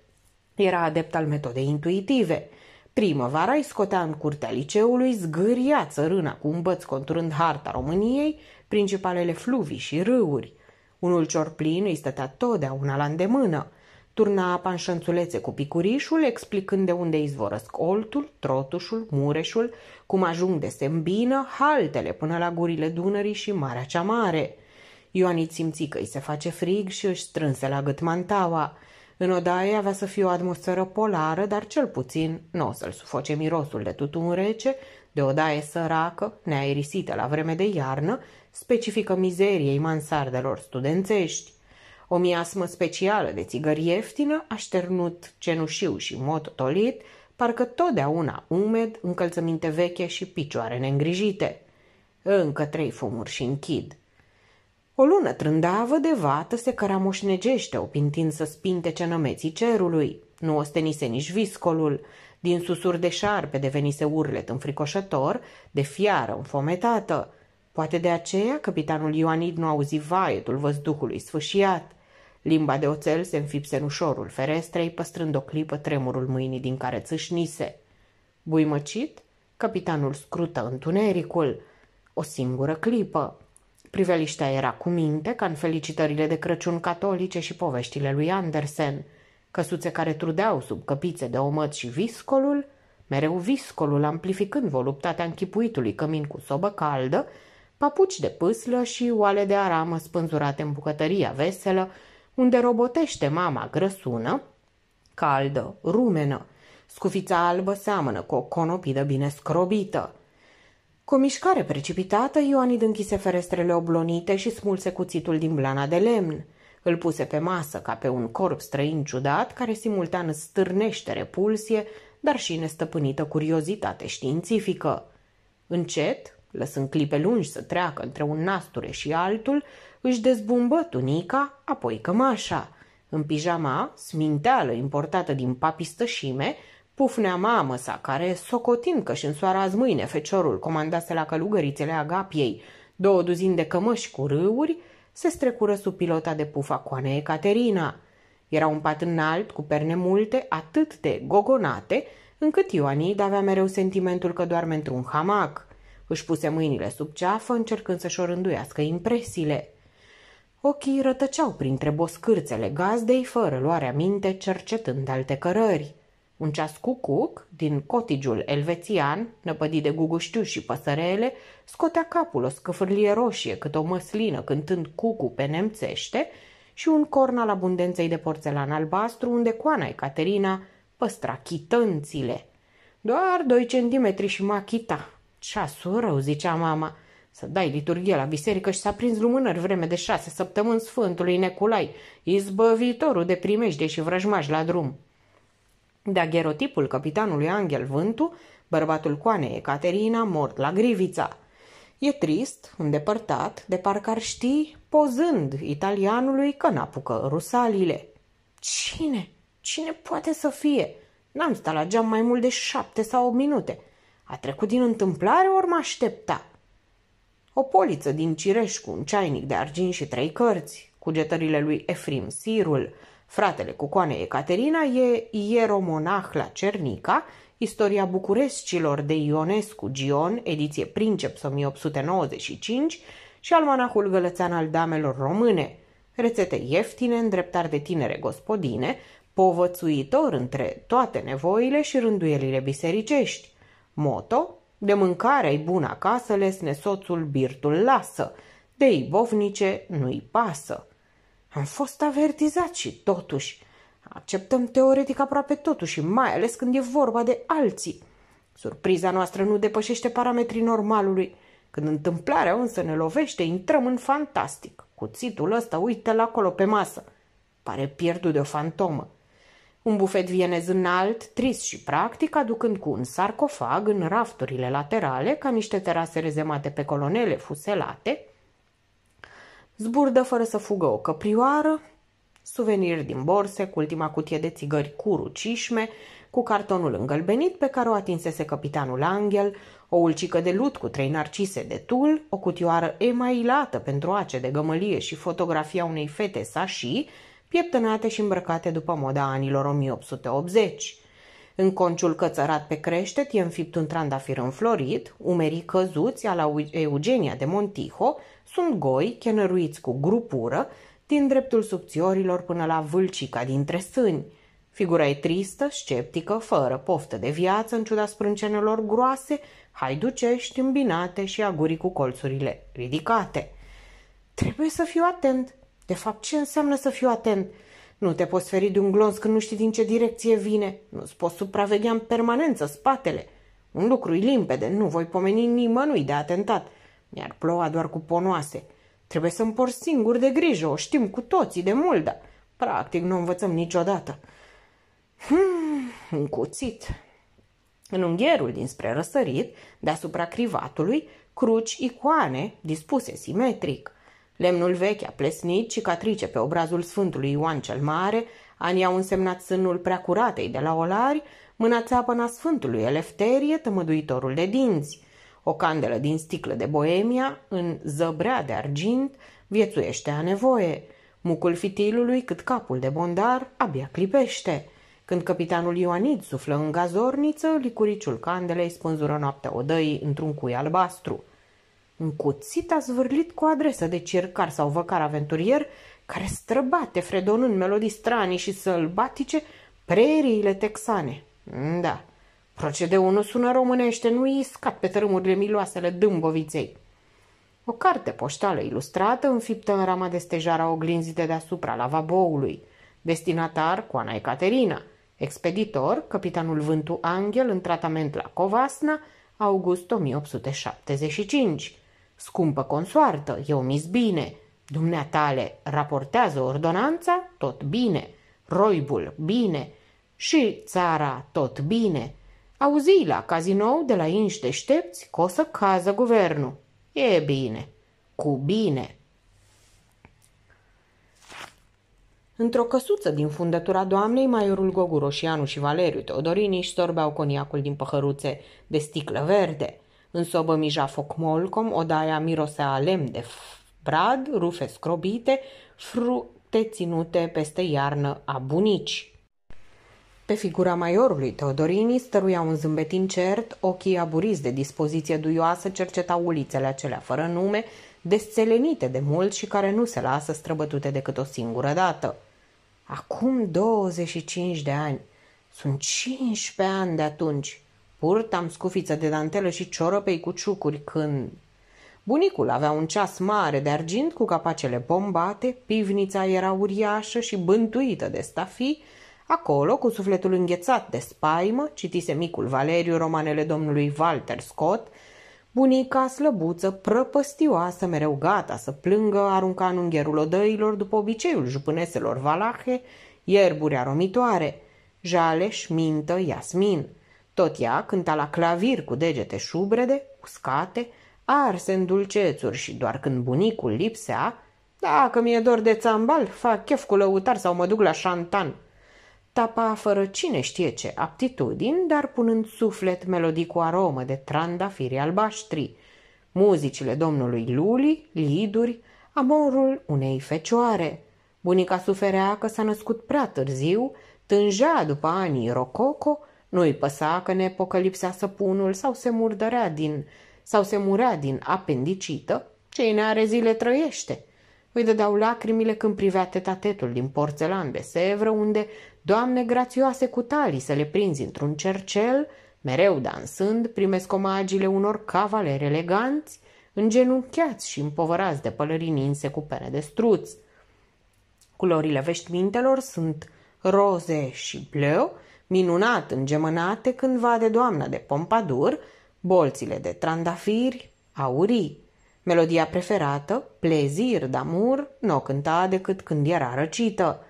era adept al metodei intuitive. Primăvara îi scotea în curtea liceului, zgâria țărâna cu un băț conturând harta României, principalele fluvii și râuri. Unul ciorplin îi stătea totdeauna la îndemână. Turna apa în șănțulețe cu picurișul, explicând de unde izvorăsc oltul, trotușul, mureșul, cum ajung de sembină, haltele până la gurile Dunării și Marea Cea Mare – Ioanit simți că îi se face frig și își strânse la gât mantaua. În odaie avea să fie o atmosferă polară, dar cel puțin nu o să-l sufoce mirosul de tutun rece, de odaie săracă, neaerisită la vreme de iarnă, specifică mizeriei mansardelor studențești. O miasmă specială de țigări ieftină, așternut cenușiu și mototolit, parcă totdeauna umed, încălțăminte veche și picioare neîngrijite. Încă trei fumuri și închid – o lună trândavă de vată se o opintind să spinte cenămeții cerului. Nu ostenise nici viscolul. Din susuri de șarpe devenise urlet înfricoșător, de fiară înfometată. Poate de aceea capitanul Ioanid nu auzi vaietul văzduhului sfâșiat. Limba de oțel se înfipse în ușorul ferestrei, păstrând o clipă tremurul mâinii din care țâșnise. Buimăcit, capitanul scrută întunericul. O singură clipă. Priveliștea era cu minte ca în felicitările de Crăciun catolice și poveștile lui Andersen, căsuțe care trudeau sub căpițe de omăt și viscolul, mereu viscolul amplificând voluptatea închipuitului cămin cu sobă caldă, papuci de pâslă și oale de aramă spânzurate în bucătăria veselă, unde robotește mama grăsună, caldă, rumenă, scufița albă seamănă cu o conopidă bine scrobită – cu o mișcare precipitată, Ioanid închise ferestrele oblonite și smulse cuțitul din blana de lemn. Îl puse pe masă ca pe un corp străin ciudat, care simultan stârnește repulsie, dar și nestăpânită curiozitate științifică. Încet, lăsând clipe lungi să treacă între un nasture și altul, își dezbumbă tunica, apoi cămașa. În pijama, sminteală importată din papistășime, Pufnea mamă sa, care, socotind că și în soara azi mâine feciorul comandase la călugărițele agapiei două duzini de cămăși cu râuri, se strecură sub pilota de pufa coane Ecaterina. Era un pat înalt, cu perne multe, atât de gogonate, încât Ioanid avea mereu sentimentul că doarme într-un hamac. Își puse mâinile sub ceafă, încercând să-și orânduiască impresiile. Ochii rătăceau printre boscârțele gazdei, fără luarea minte, cercetând alte cărări. Un ceas cucuc, din cotigiul elvețian, năpădit de guguștiu și păsărele, scotea capul o scăfârlie roșie cât o măslină cântând cucu pe nemțește și un corn al abundenței de porțelan albastru unde coana Ecaterina păstra chitănțile. Doar doi centimetri și m-a chita. Ceasul rău, zicea mama, să dai liturghie la biserică și s-a prins lumânări vreme de șase săptămâni Sfântului Neculai, izbăvitorul de primejde și vrăjmași la drum agherotipul capitanului Angel Vântu, bărbatul coanei Ecaterina, mort la Grivița. E trist, îndepărtat, de parcă ar ști, pozând italianului că n-apucă rusalile. Cine? Cine poate să fie? N-am stat la geam mai mult de șapte sau o minute. A trecut din întâmplare ori mă aștepta. O poliță din cireș cu un ceainic de argint și trei cărți, cugetările lui Efrim Sirul, Fratele cucoanei Ecaterina e ieromonah la Cernica, Istoria Bucurescilor de Ionescu Gion, ediție Princeps 1895 și Almanahul Gălățean al Damelor Române, rețete ieftine, îndreptar de tinere gospodine, povățuitor între toate nevoile și rânduielile bisericești. Moto, de mâncare ai bună acasă, lesne soțul birtul lasă, de ibovnice nu-i pasă. Am fost avertizat și totuși acceptăm teoretic aproape totuși, mai ales când e vorba de alții. Surpriza noastră nu depășește parametrii normalului. Când întâmplarea însă ne lovește, intrăm în fantastic. Cuțitul ăsta, uite-l acolo pe masă. Pare pierdut de o fantomă. Un bufet vienez înalt, trist și practic, aducând cu un sarcofag în rafturile laterale, ca niște terase rezemate pe colonele fuselate, Zburdă fără să fugă o căprioară, suvenir din borse, cu ultima cutie de țigări cu rucișme, cu cartonul îngălbenit pe care o atinsese capitanul Angel, o ulcică de lut cu trei narcise de tul, o cutioară emailată pentru ace de gămălie și fotografia unei fete sașii, pieptănate și îmbrăcate după moda anilor 1880. În conciul cățărat pe creștet e înfipt un trandafir înflorit, umerii căzuți ala la Eugenia de Montijo, sunt goi chenăruiți cu grupură, din dreptul subțiorilor până la vâlcica dintre sâni. Figura e tristă, sceptică, fără poftă de viață, în ciuda sprâncenelor groase, haiducești, îmbinate și agurii cu colțurile ridicate. Trebuie să fiu atent. De fapt, ce înseamnă să fiu atent? Nu te poți feri de un glonț când nu știi din ce direcție vine. Nu-ți poți supraveghea în permanență spatele. Un lucru limpede, nu voi pomeni nimănui de atentat – mi-ar ploua doar cu ponoase. Trebuie să împor singur de grijă, o știm cu toții de mult, dar practic nu învățăm niciodată. Hmm, un cuțit. În ungherul dinspre răsărit, deasupra crivatului, cruci icoane dispuse simetric. Lemnul vechi a plesnit cicatrice catrice pe obrazul Sfântului Ioan cel Mare, anii au însemnat sânul preacuratei de la olari, mâna țeapăna Sfântului Elefterie, tămăduitorul de dinți. O candelă din sticlă de boemia, în zăbrea de argint, viețuiește a nevoie. Mucul fitilului, cât capul de bondar, abia clipește. Când capitanul Ioanid suflă în gazorniță, licuriciul candelei spânzură noaptea odăii într-un cui albastru. Un cuțit a zvârlit cu adresă de circar sau văcar aventurier, care străbate fredonând melodii stranii și sălbatice preriile texane. Da, Procedeul nu sună românește, nu i scat pe tărâmurile miloasele dâmboviței. O carte poștală ilustrată înfiptă în rama de stejara oglinzii de deasupra lavaboului. Destinatar, Ana Ecaterina. Expeditor, capitanul Vântu Angel în tratament la Covasna, august 1875. Scumpă consoartă, eu mis bine. Dumneatale, raportează ordonanța, tot bine. Roibul, bine. Și țara, tot bine. Auzi la cazinou de la inși deștepți că o să cază guvernul. E bine, cu bine. Într-o căsuță din fundătura doamnei, maiorul Gogu Roșianu și Valeriu Teodorini își sorbeau coniacul din păhăruțe de sticlă verde. În sobă mija foc molcom, odaia mirosea lemn de brad, rufe scrobite, fructe ținute peste iarnă a bunici. Pe figura maiorului Teodorini stăruia un zâmbet incert, ochii aburiți de dispoziție duioasă cercetau ulițele acelea fără nume, desțelenite de mult și care nu se lasă străbătute decât o singură dată. Acum 25 de ani. Sunt 15 ani de atunci. Purtam scufiță de dantelă și ciorăpei cu ciucuri când... Bunicul avea un ceas mare de argint cu capacele bombate, pivnița era uriașă și bântuită de stafii, Acolo, cu sufletul înghețat de spaimă, citise micul Valeriu romanele domnului Walter Scott, bunica slăbuță, prăpăstioasă, mereu gata să plângă, arunca în ungherul odăilor după obiceiul jupâneselor valahe, ierburi aromitoare, jaleș, mintă, iasmin. Tot ea cânta la clavir cu degete șubrede, uscate, arse în dulcețuri și doar când bunicul lipsea, dacă mi-e dor de țambal, fac chef cu lăutar sau mă duc la șantan – tapa fără cine știe ce aptitudini, dar punând suflet melodic cu aromă de trandafiri albaștri, muzicile domnului Luli, liduri, amorul unei fecioare. Bunica suferea că s-a născut prea târziu, tângea după anii rococo, nu-i păsa că ne pocălipsea săpunul sau se murdărea din, sau se murea din apendicită, cei ne are zile trăiește. Îi dădeau lacrimile când privea tetatetul din porțelan de sevră, unde Doamne grațioase cu talii să le prinzi într-un cercel, mereu dansând, primesc omagile unor cavaleri eleganți, îngenuncheați și împovărați de pălării ninse cu pene de struț. Culorile veștimintelor sunt roze și bleu, minunat îngemânate cândva de doamna de pompadur, bolțile de trandafiri, aurii. Melodia preferată, plezir d'amur, nu o cânta decât când era răcită.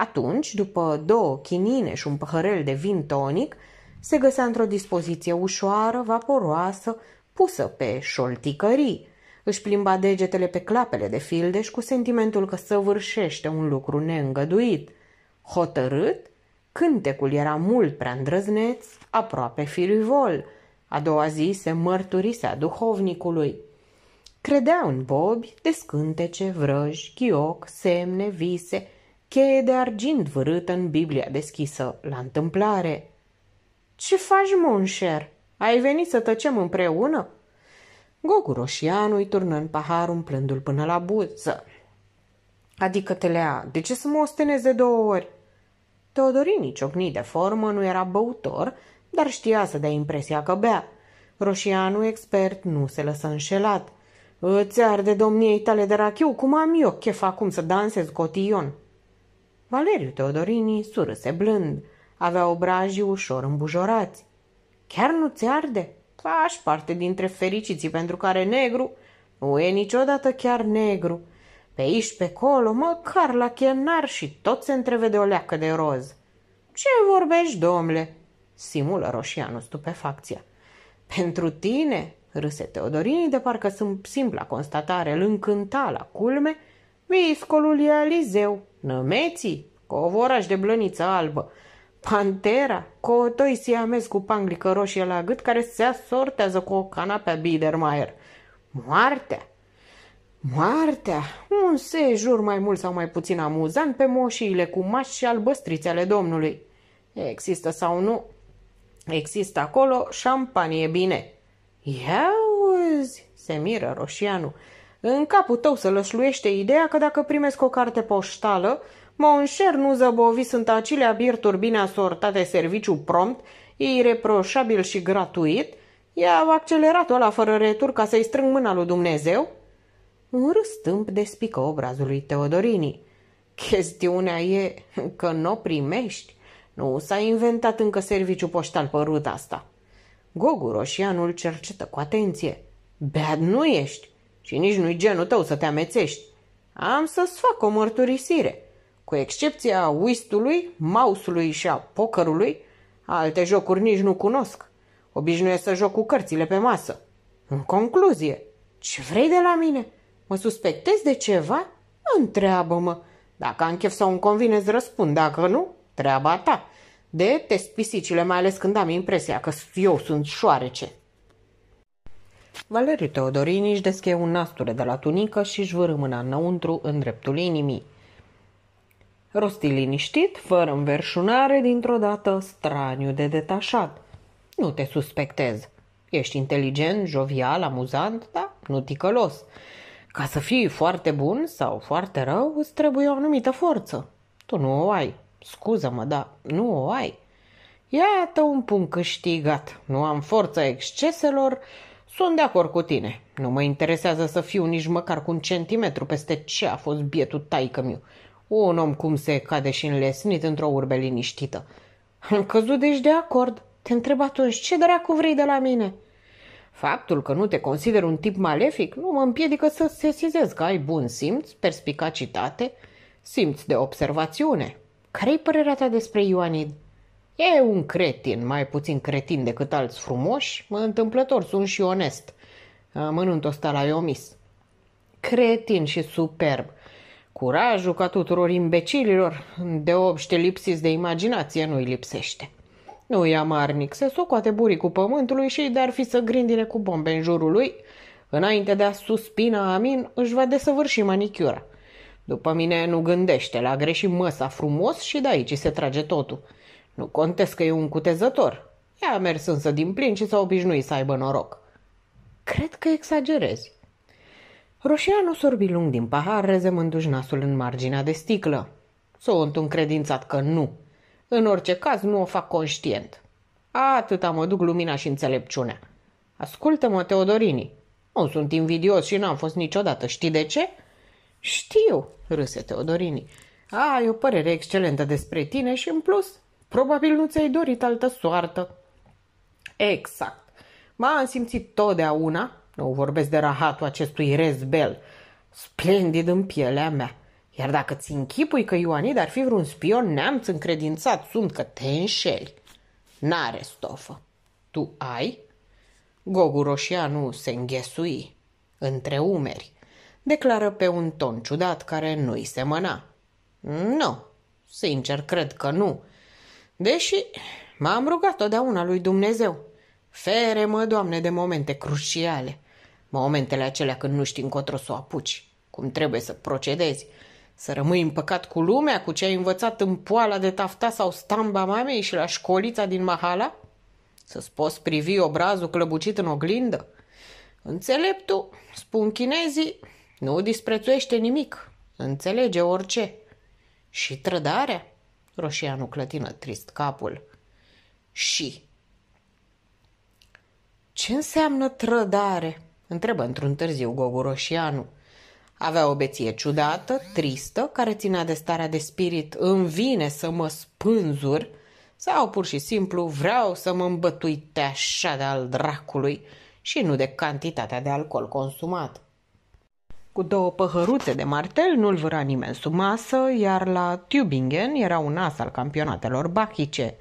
Atunci, după două chinine și un păhărel de vin tonic, se găsea într-o dispoziție ușoară, vaporoasă, pusă pe șolticării. Își plimba degetele pe clapele de fildeș cu sentimentul că săvârșește un lucru neîngăduit. Hotărât, cântecul era mult prea îndrăzneț, aproape firivol. A doua zi se mărturisea duhovnicului. Credea în bobi, descântece, vrăji, chioc, semne, vise – cheie de argint vârâtă în Biblia deschisă, la întâmplare. Ce faci, monșer? Ai venit să tăcem împreună?" Gogu Roșianu îi în paharul umplându-l până la buză. Adică, Telea, de ce să mă ostenezi de două ori? Teodorin, ciocnit de formă, nu era băutor, dar știa să dea impresia că bea. Roșianu, expert, nu se lăsă înșelat. Îți arde domniei tale de rachiu, cum am eu chef acum să dansez cotion. Valeriu Teodorini surâse blând, avea obrajii ușor îmbujorați. Chiar nu ți arde? Faci parte dintre fericiții pentru care negru nu e niciodată chiar negru. Pe aici, pe colo, măcar la chenar și tot se întrevede o leacă de roz. Ce vorbești, domnule? Simulă Roșianu stupefacția. Pentru tine, râse Teodorini, de parcă sunt simpla constatare, îl încânta la culme – Viscolul e Alizeu, Nămeții, Covoraș de blăniță albă, Pantera, cotoi siamez cu panglică roșie la gât care se asortează cu o canapea Biedermeier. Moartea! Moartea! Un sejur mai mult sau mai puțin amuzant pe moșiile cu mași și albăstrițe ale domnului. Există sau nu? Există acolo șampanie bine. Ia uzi, se miră Roșianu. În capul tău să lășluiește ideea că dacă primesc o carte poștală, înșer nu zăbovi sunt acelea birturi bine asortate serviciu prompt, ireproșabil și gratuit, i-au accelerat-o la fără retur ca să-i strâng mâna lui Dumnezeu? Un tâmp despică obrazul lui Teodorini. Chestiunea e că nu o primești. Nu s-a inventat încă serviciu poștal părut asta. Gogu Roșianul cercetă cu atenție. Bad nu ești și nici nu-i genul tău să te amețești. Am să-ți fac o mărturisire. Cu excepția whistului, mausului și a pokerului, alte jocuri nici nu cunosc. Obișnuiesc să joc cu cărțile pe masă. În concluzie, ce vrei de la mine? Mă suspectezi de ceva? Întreabă-mă. Dacă am chef sau îmi convine, îți răspund. Dacă nu, treaba ta. Detest pisicile, mai ales când am impresia că eu sunt șoarece. Valeriu Teodorin își deschie un nasture de la tunică și își vârâ mâna înăuntru în dreptul inimii. Rosti liniștit, fără înverșunare, dintr-o dată straniu de detașat. Nu te suspectez. Ești inteligent, jovial, amuzant, dar nu ticălos. Ca să fii foarte bun sau foarte rău, îți trebuie o anumită forță. Tu nu o ai. Scuză-mă, dar nu o ai. Iată un punct câștigat. Nu am forța exceselor, sunt de acord cu tine. Nu mă interesează să fiu nici măcar cu un centimetru peste ce a fost bietul taică miu. Un om cum se cade și înlesnit într-o urbe liniștită. Am căzut deci de acord. Te întreb atunci, ce dracu vrei de la mine?" Faptul că nu te consider un tip malefic nu mă împiedică să sesizez că ai bun simț, perspicacitate, simț de observațiune. Care-i părerea ta despre Ioanid? E un cretin, mai puțin cretin decât alți frumoși, mă întâmplător sunt și onest. Mănânt o la omis. Cretin și superb. Curajul ca tuturor imbecililor, de obște lipsiți de imaginație, nu-i lipsește. Nu e amarnic, se socoate buricul pământului și dar fi să grindine cu bombe în jurul lui, înainte de a suspina Amin, își va desăvârși manicura. După mine nu gândește, la greșit măsa frumos și de aici se trage totul. Nu contest că e un cutezător. Ea a mers însă din plin și s-a obișnuit să aibă noroc. Cred că exagerezi. Roșianu sorbi lung din pahar, rezemându-și nasul în marginea de sticlă. un credințat că nu. În orice caz, nu o fac conștient. Atâta mă duc lumina și înțelepciunea. Ascultă-mă, Teodorini. Nu sunt invidios și n-am fost niciodată. Știi de ce? Știu, râse Teodorini. Ai o părere excelentă despre tine și, în plus, Probabil nu ți-ai dorit altă soartă. Exact. M-am simțit totdeauna, nu vorbesc de rahatul acestui rezbel, splendid în pielea mea. Iar dacă ți închipui că Ioanid ar fi vreun spion neamț încredințat, sunt că te înșeli. N-are stofă. Tu ai? Gogu nu se înghesui între umeri. Declară pe un ton ciudat care nu-i semăna. Nu, sincer, cred că nu. Deși m-am rugat totdeauna lui Dumnezeu. Fere-mă, Doamne, de momente cruciale. Momentele acelea când nu știi încotro să o apuci, cum trebuie să procedezi, să rămâi împăcat cu lumea, cu ce ai învățat în poala de tafta sau stamba mamei și la școlița din Mahala? Să-ți poți privi obrazul clăbucit în oglindă? Înțeleptul, spun chinezii, nu disprețuiește nimic, înțelege orice. Și trădarea? Roșianu clătină trist capul. Și? Ce înseamnă trădare? Întrebă într-un târziu Gogu Roșianu. Avea o beție ciudată, tristă, care ținea de starea de spirit Îmi vine să mă spânzur sau pur și simplu vreau să mă îmbătuite așa de al dracului și nu de cantitatea de alcool consumat. Cu două păhăruțe de martel nu-l vâra nimeni sub masă, iar la Tübingen era un as al campionatelor bachice.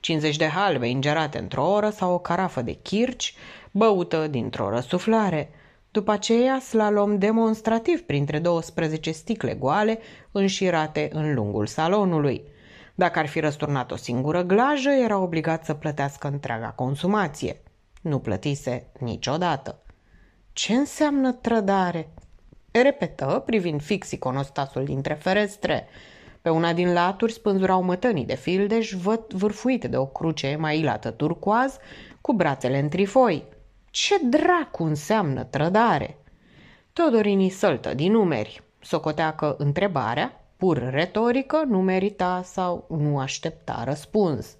50 de halbe ingerate într-o oră sau o carafă de chirci, băută dintr-o răsuflare. După aceea, slalom demonstrativ printre 12 sticle goale înșirate în lungul salonului. Dacă ar fi răsturnat o singură glajă, era obligat să plătească întreaga consumație. Nu plătise niciodată. Ce înseamnă trădare? Repetă, privind fix iconostasul dintre ferestre. Pe una din laturi spânzurau mătănii de fildeș vârfuite de o cruce mai ilată turcoaz cu brațele în trifoi. Ce dracu înseamnă trădare? Teodorini săltă din numeri. Socotea că întrebarea, pur retorică, nu merita sau nu aștepta răspuns.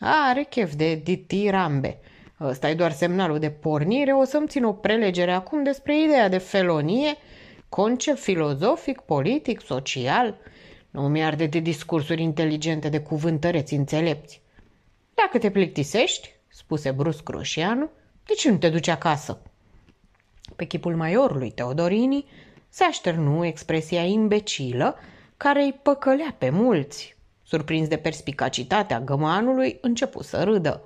Are chef de ditirambe. Ăsta e doar semnalul de pornire, o să-mi țin o prelegere acum despre ideea de felonie – concept filozofic, politic, social. Nu mi-arde de discursuri inteligente de cuvântăreți înțelepți. Dacă te plictisești, spuse brusc Roșianu, de ce nu te duci acasă? Pe chipul maiorului Teodorini se așternu expresia imbecilă care îi păcălea pe mulți. Surprins de perspicacitatea gămanului, începu să râdă.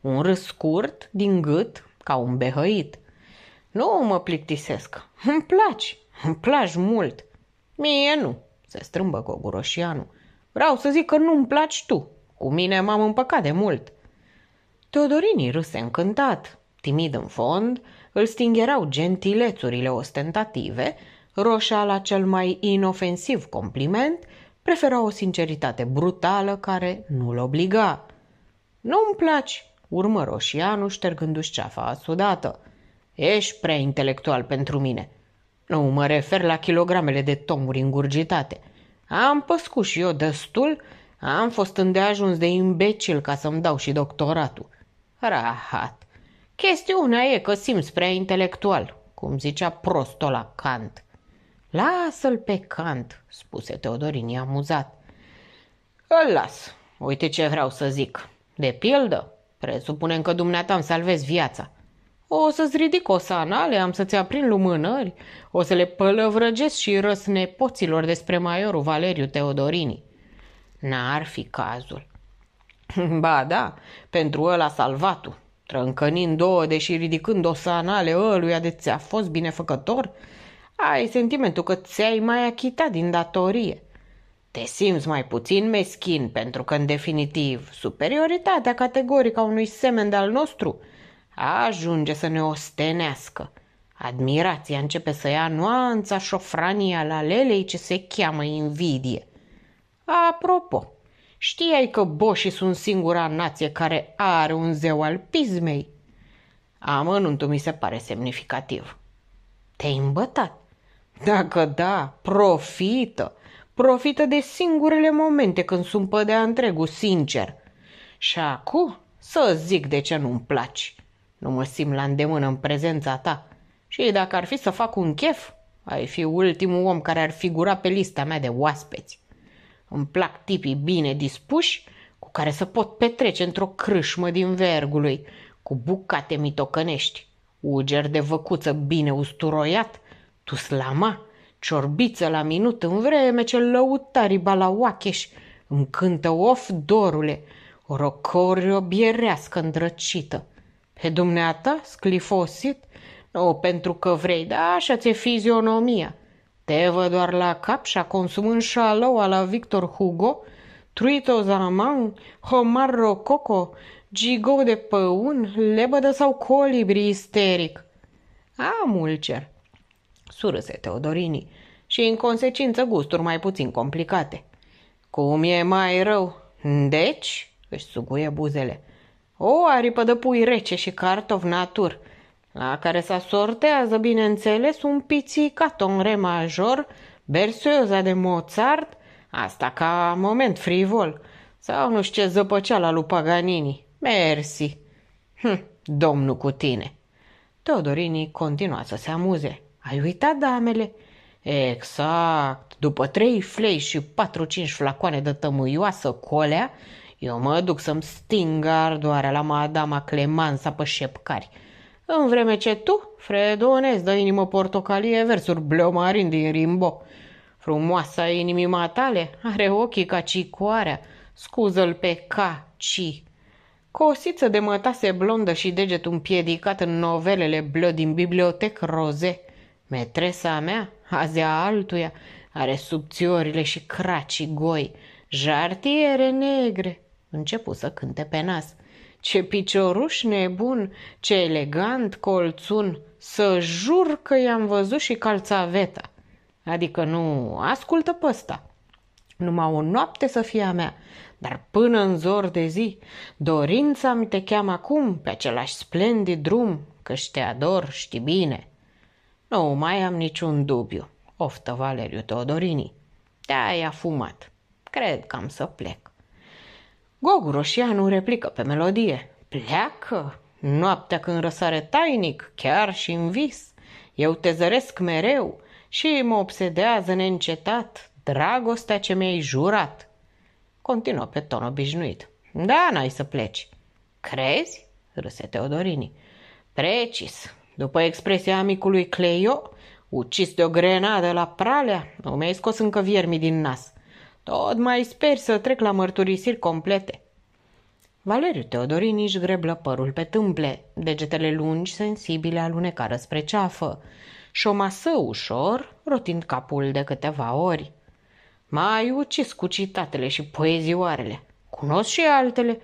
Un râs scurt, din gât, ca un behăit. Nu mă plictisesc, îmi place. Îmi placi mult. Mie nu, se strâmbă Cogoroșianu. Vreau să zic că nu-mi placi tu. Cu mine m-am împăcat de mult. Teodorini râse încântat. Timid în fond, îl stingherau gentilețurile ostentative, roșa la cel mai inofensiv compliment, prefera o sinceritate brutală care nu-l obliga. Nu-mi placi, urmă Roșianu ștergându-și ceafa sudată. Ești prea intelectual pentru mine. Nu, mă refer la kilogramele de tomuri ingurgitate. Am păscut și eu destul, am fost îndeajuns de imbecil ca să-mi dau și doctoratul. Rahat. Chestiunea e că simți prea intelectual, cum zicea prostul la Kant. Lasă-l pe Kant, spuse Teodorini amuzat. Îl las. Uite ce vreau să zic. De pildă, presupunem că dumneata îmi salvezi viața. O să-ți ridic osanale, am să-ți aprind lumânări, o să le pălăvrăgesc și răs nepoților despre maiorul Valeriu Teodorini. N-ar fi cazul. <laughs> Ba da, pentru ăla salvatul, trâncănind două, deși ridicând osanale ăluia de ți-a fost binefăcător, ai sentimentul că ți-ai mai achitat din datorie. Te simți mai puțin meschin pentru că, în definitiv, superioritatea categorică a unui semen de-al nostru – ajunge să ne ostenească. Admirația începe să ia nuanța șofrania la lelei ce se cheamă invidie. Apropo, știai că boșii sunt singura nație care are un zeu al pismei? Amănuntul mi se pare semnificativ. Te-ai îmbătat? Dacă da, profită! Profită de singurele momente când sunt pădea întregul, sincer. Și acum să zic de ce nu-mi placi. Nu mă simt la îndemână în prezența ta. Și dacă ar fi să fac un chef, ai fi ultimul om care ar figura pe lista mea de oaspeți. Îmi plac tipii bine dispuși, cu care să pot petrece într-o crâșmă din vergului, cu bucate mitocănești, uger de văcuță bine usturoiat, tuslama, ciorbiță la minut în vreme ce lăutarii balauacheși îmi cântă of dorule, o rocorio bierească îndrăcită – pe dumneata, sclifosit? Nu, pentru că vrei, da, așa ți-e fizionomia. Te văd doar la cap și a consumând șaloa la Victor Hugo, truito zaman, homar rococo, gigou de păun, lebădă sau colibri isteric. Am ulcer, surâse Teodorini, și în consecință gusturi mai puțin complicate. Cum e mai rău? Deci, își suguie buzele, o aripă de pui rece și cartof natur, la care se sortează, bineînțeles, un pițicat în re major, bersuioza de Mozart, asta ca moment frivol, sau nu știu ce zăpăceala lui Paganini. Mersi! Hm, domnul cu tine! Teodorini continua să se amuze. Ai uitat damele? Exact! După trei flei și patru-cinci flacoane de tămâioasă colea, eu mă duc să-mi sting ardoarea la madama Clemansa pe șepcari. În vreme ce tu, fredonezi dă inimă portocalie versuri bleomarin din Rimbo. Frumoasa inimii matale are ochii ca cicoarea, scuză-l pe ca ci. Cu o siță de mătase blondă și deget împiedicat în novelele blă din bibliotec roze. Metresa mea, azea altuia, are subțiorile și cracii goi, jartiere negre, Începu să cânte pe nas. Ce picioruș nebun, ce elegant colțun, să jur că i-am văzut și calțaveta. Adică nu, ascultă păsta. Numai o noapte să fie a mea, dar până în zor de zi, dorința mi te cheamă acum pe același splendid drum, că te ador, știi bine. Nu mai am niciun dubiu, oftă Valeriu Teodorini. Te-ai fumat. Cred că am să plec. Gogu Roșianu replică pe melodie. Pleacă! Noaptea când răsare tainic, chiar și în vis. Eu te zăresc mereu și mă obsedează neîncetat dragostea ce mi-ai jurat. Continuă pe ton obișnuit. Da, n-ai să pleci. Crezi? râse Teodorini. Precis, după expresia amicului Cleio, ucis de o grenadă la pralea, mi-ai scos încă viermi din nas. Tot mai sper să trec la mărturisiri complete. Valeriu Teodorin își greblă părul pe tâmple, degetele lungi, sensibile, alunecară spre ceafă. Șomasă ușor, rotind capul de câteva ori. Mai ucis cu citatele și poezioarele. Cunosc și altele.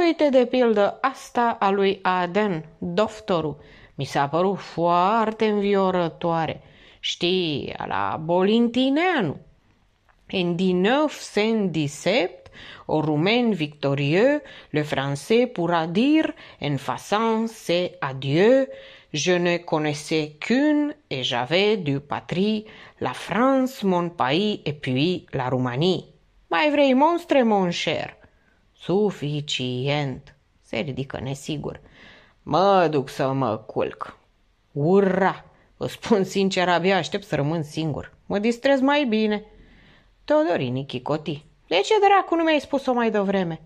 Uite de pildă asta a lui Aden, doftorul. Mi s-a părut foarte înviorătoare. Știi, la Bolintineanu. En 1917, au Roumains victorieux, le Français pourra dire, en façant ses adieux, je ne connaissais qu'une et j'avais deux patries, la France, mon pays, et puis la Roumanie. Mai vrei monstre, mon cher? Suficient, se ridică nesigur. Mă duc să mă culc. Ura! Vă spun sincer, abia aștept să rămân singur. Mă distrez mai bine. Teodorini chicoti. De ce dracu nu mi-ai spus-o mai devreme?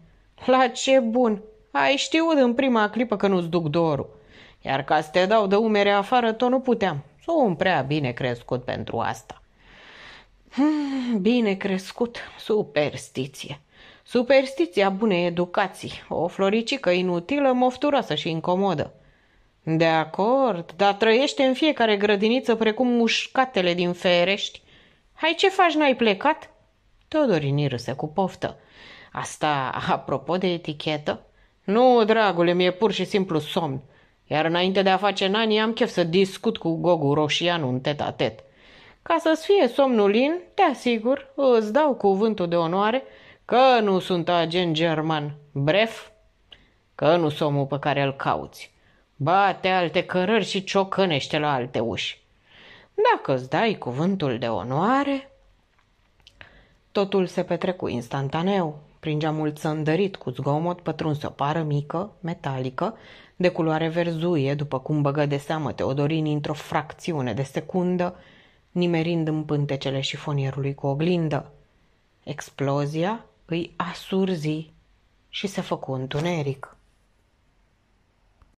La ce bun! Ai știut în prima clipă că nu-ți duc dorul. Iar ca să te dau de umere afară, tot nu puteam. Sunt prea bine crescut pentru asta. Hmm, bine crescut, superstiție. Superstiția bunei educații, o floricică inutilă, mofturoasă și incomodă. De acord, dar trăiește în fiecare grădiniță precum mușcatele din ferești Hai, ce faci, n-ai plecat?" Teodorini râse cu poftă. Asta apropo de etichetă? Nu, dragule, mi-e pur și simplu somn. Iar înainte de a face nani, am chef să discut cu Gogu Roșianu un tet tet Ca să-ți fie somnul in, te asigur, îți dau cuvântul de onoare că nu sunt agent german. Bref, că nu somnul pe care îl cauți. Bate alte cărări și ciocănește la alte uși. Dacă îți dai cuvântul de onoare... Totul se petrecu instantaneu. Prin geamul țăndărit cu zgomot pătrunse o pară mică, metalică, de culoare verzuie, după cum băgă de seamă Teodorin într-o fracțiune de secundă, nimerind în pântecele șifonierului cu oglindă. Explozia îi asurzi și se făcu întuneric.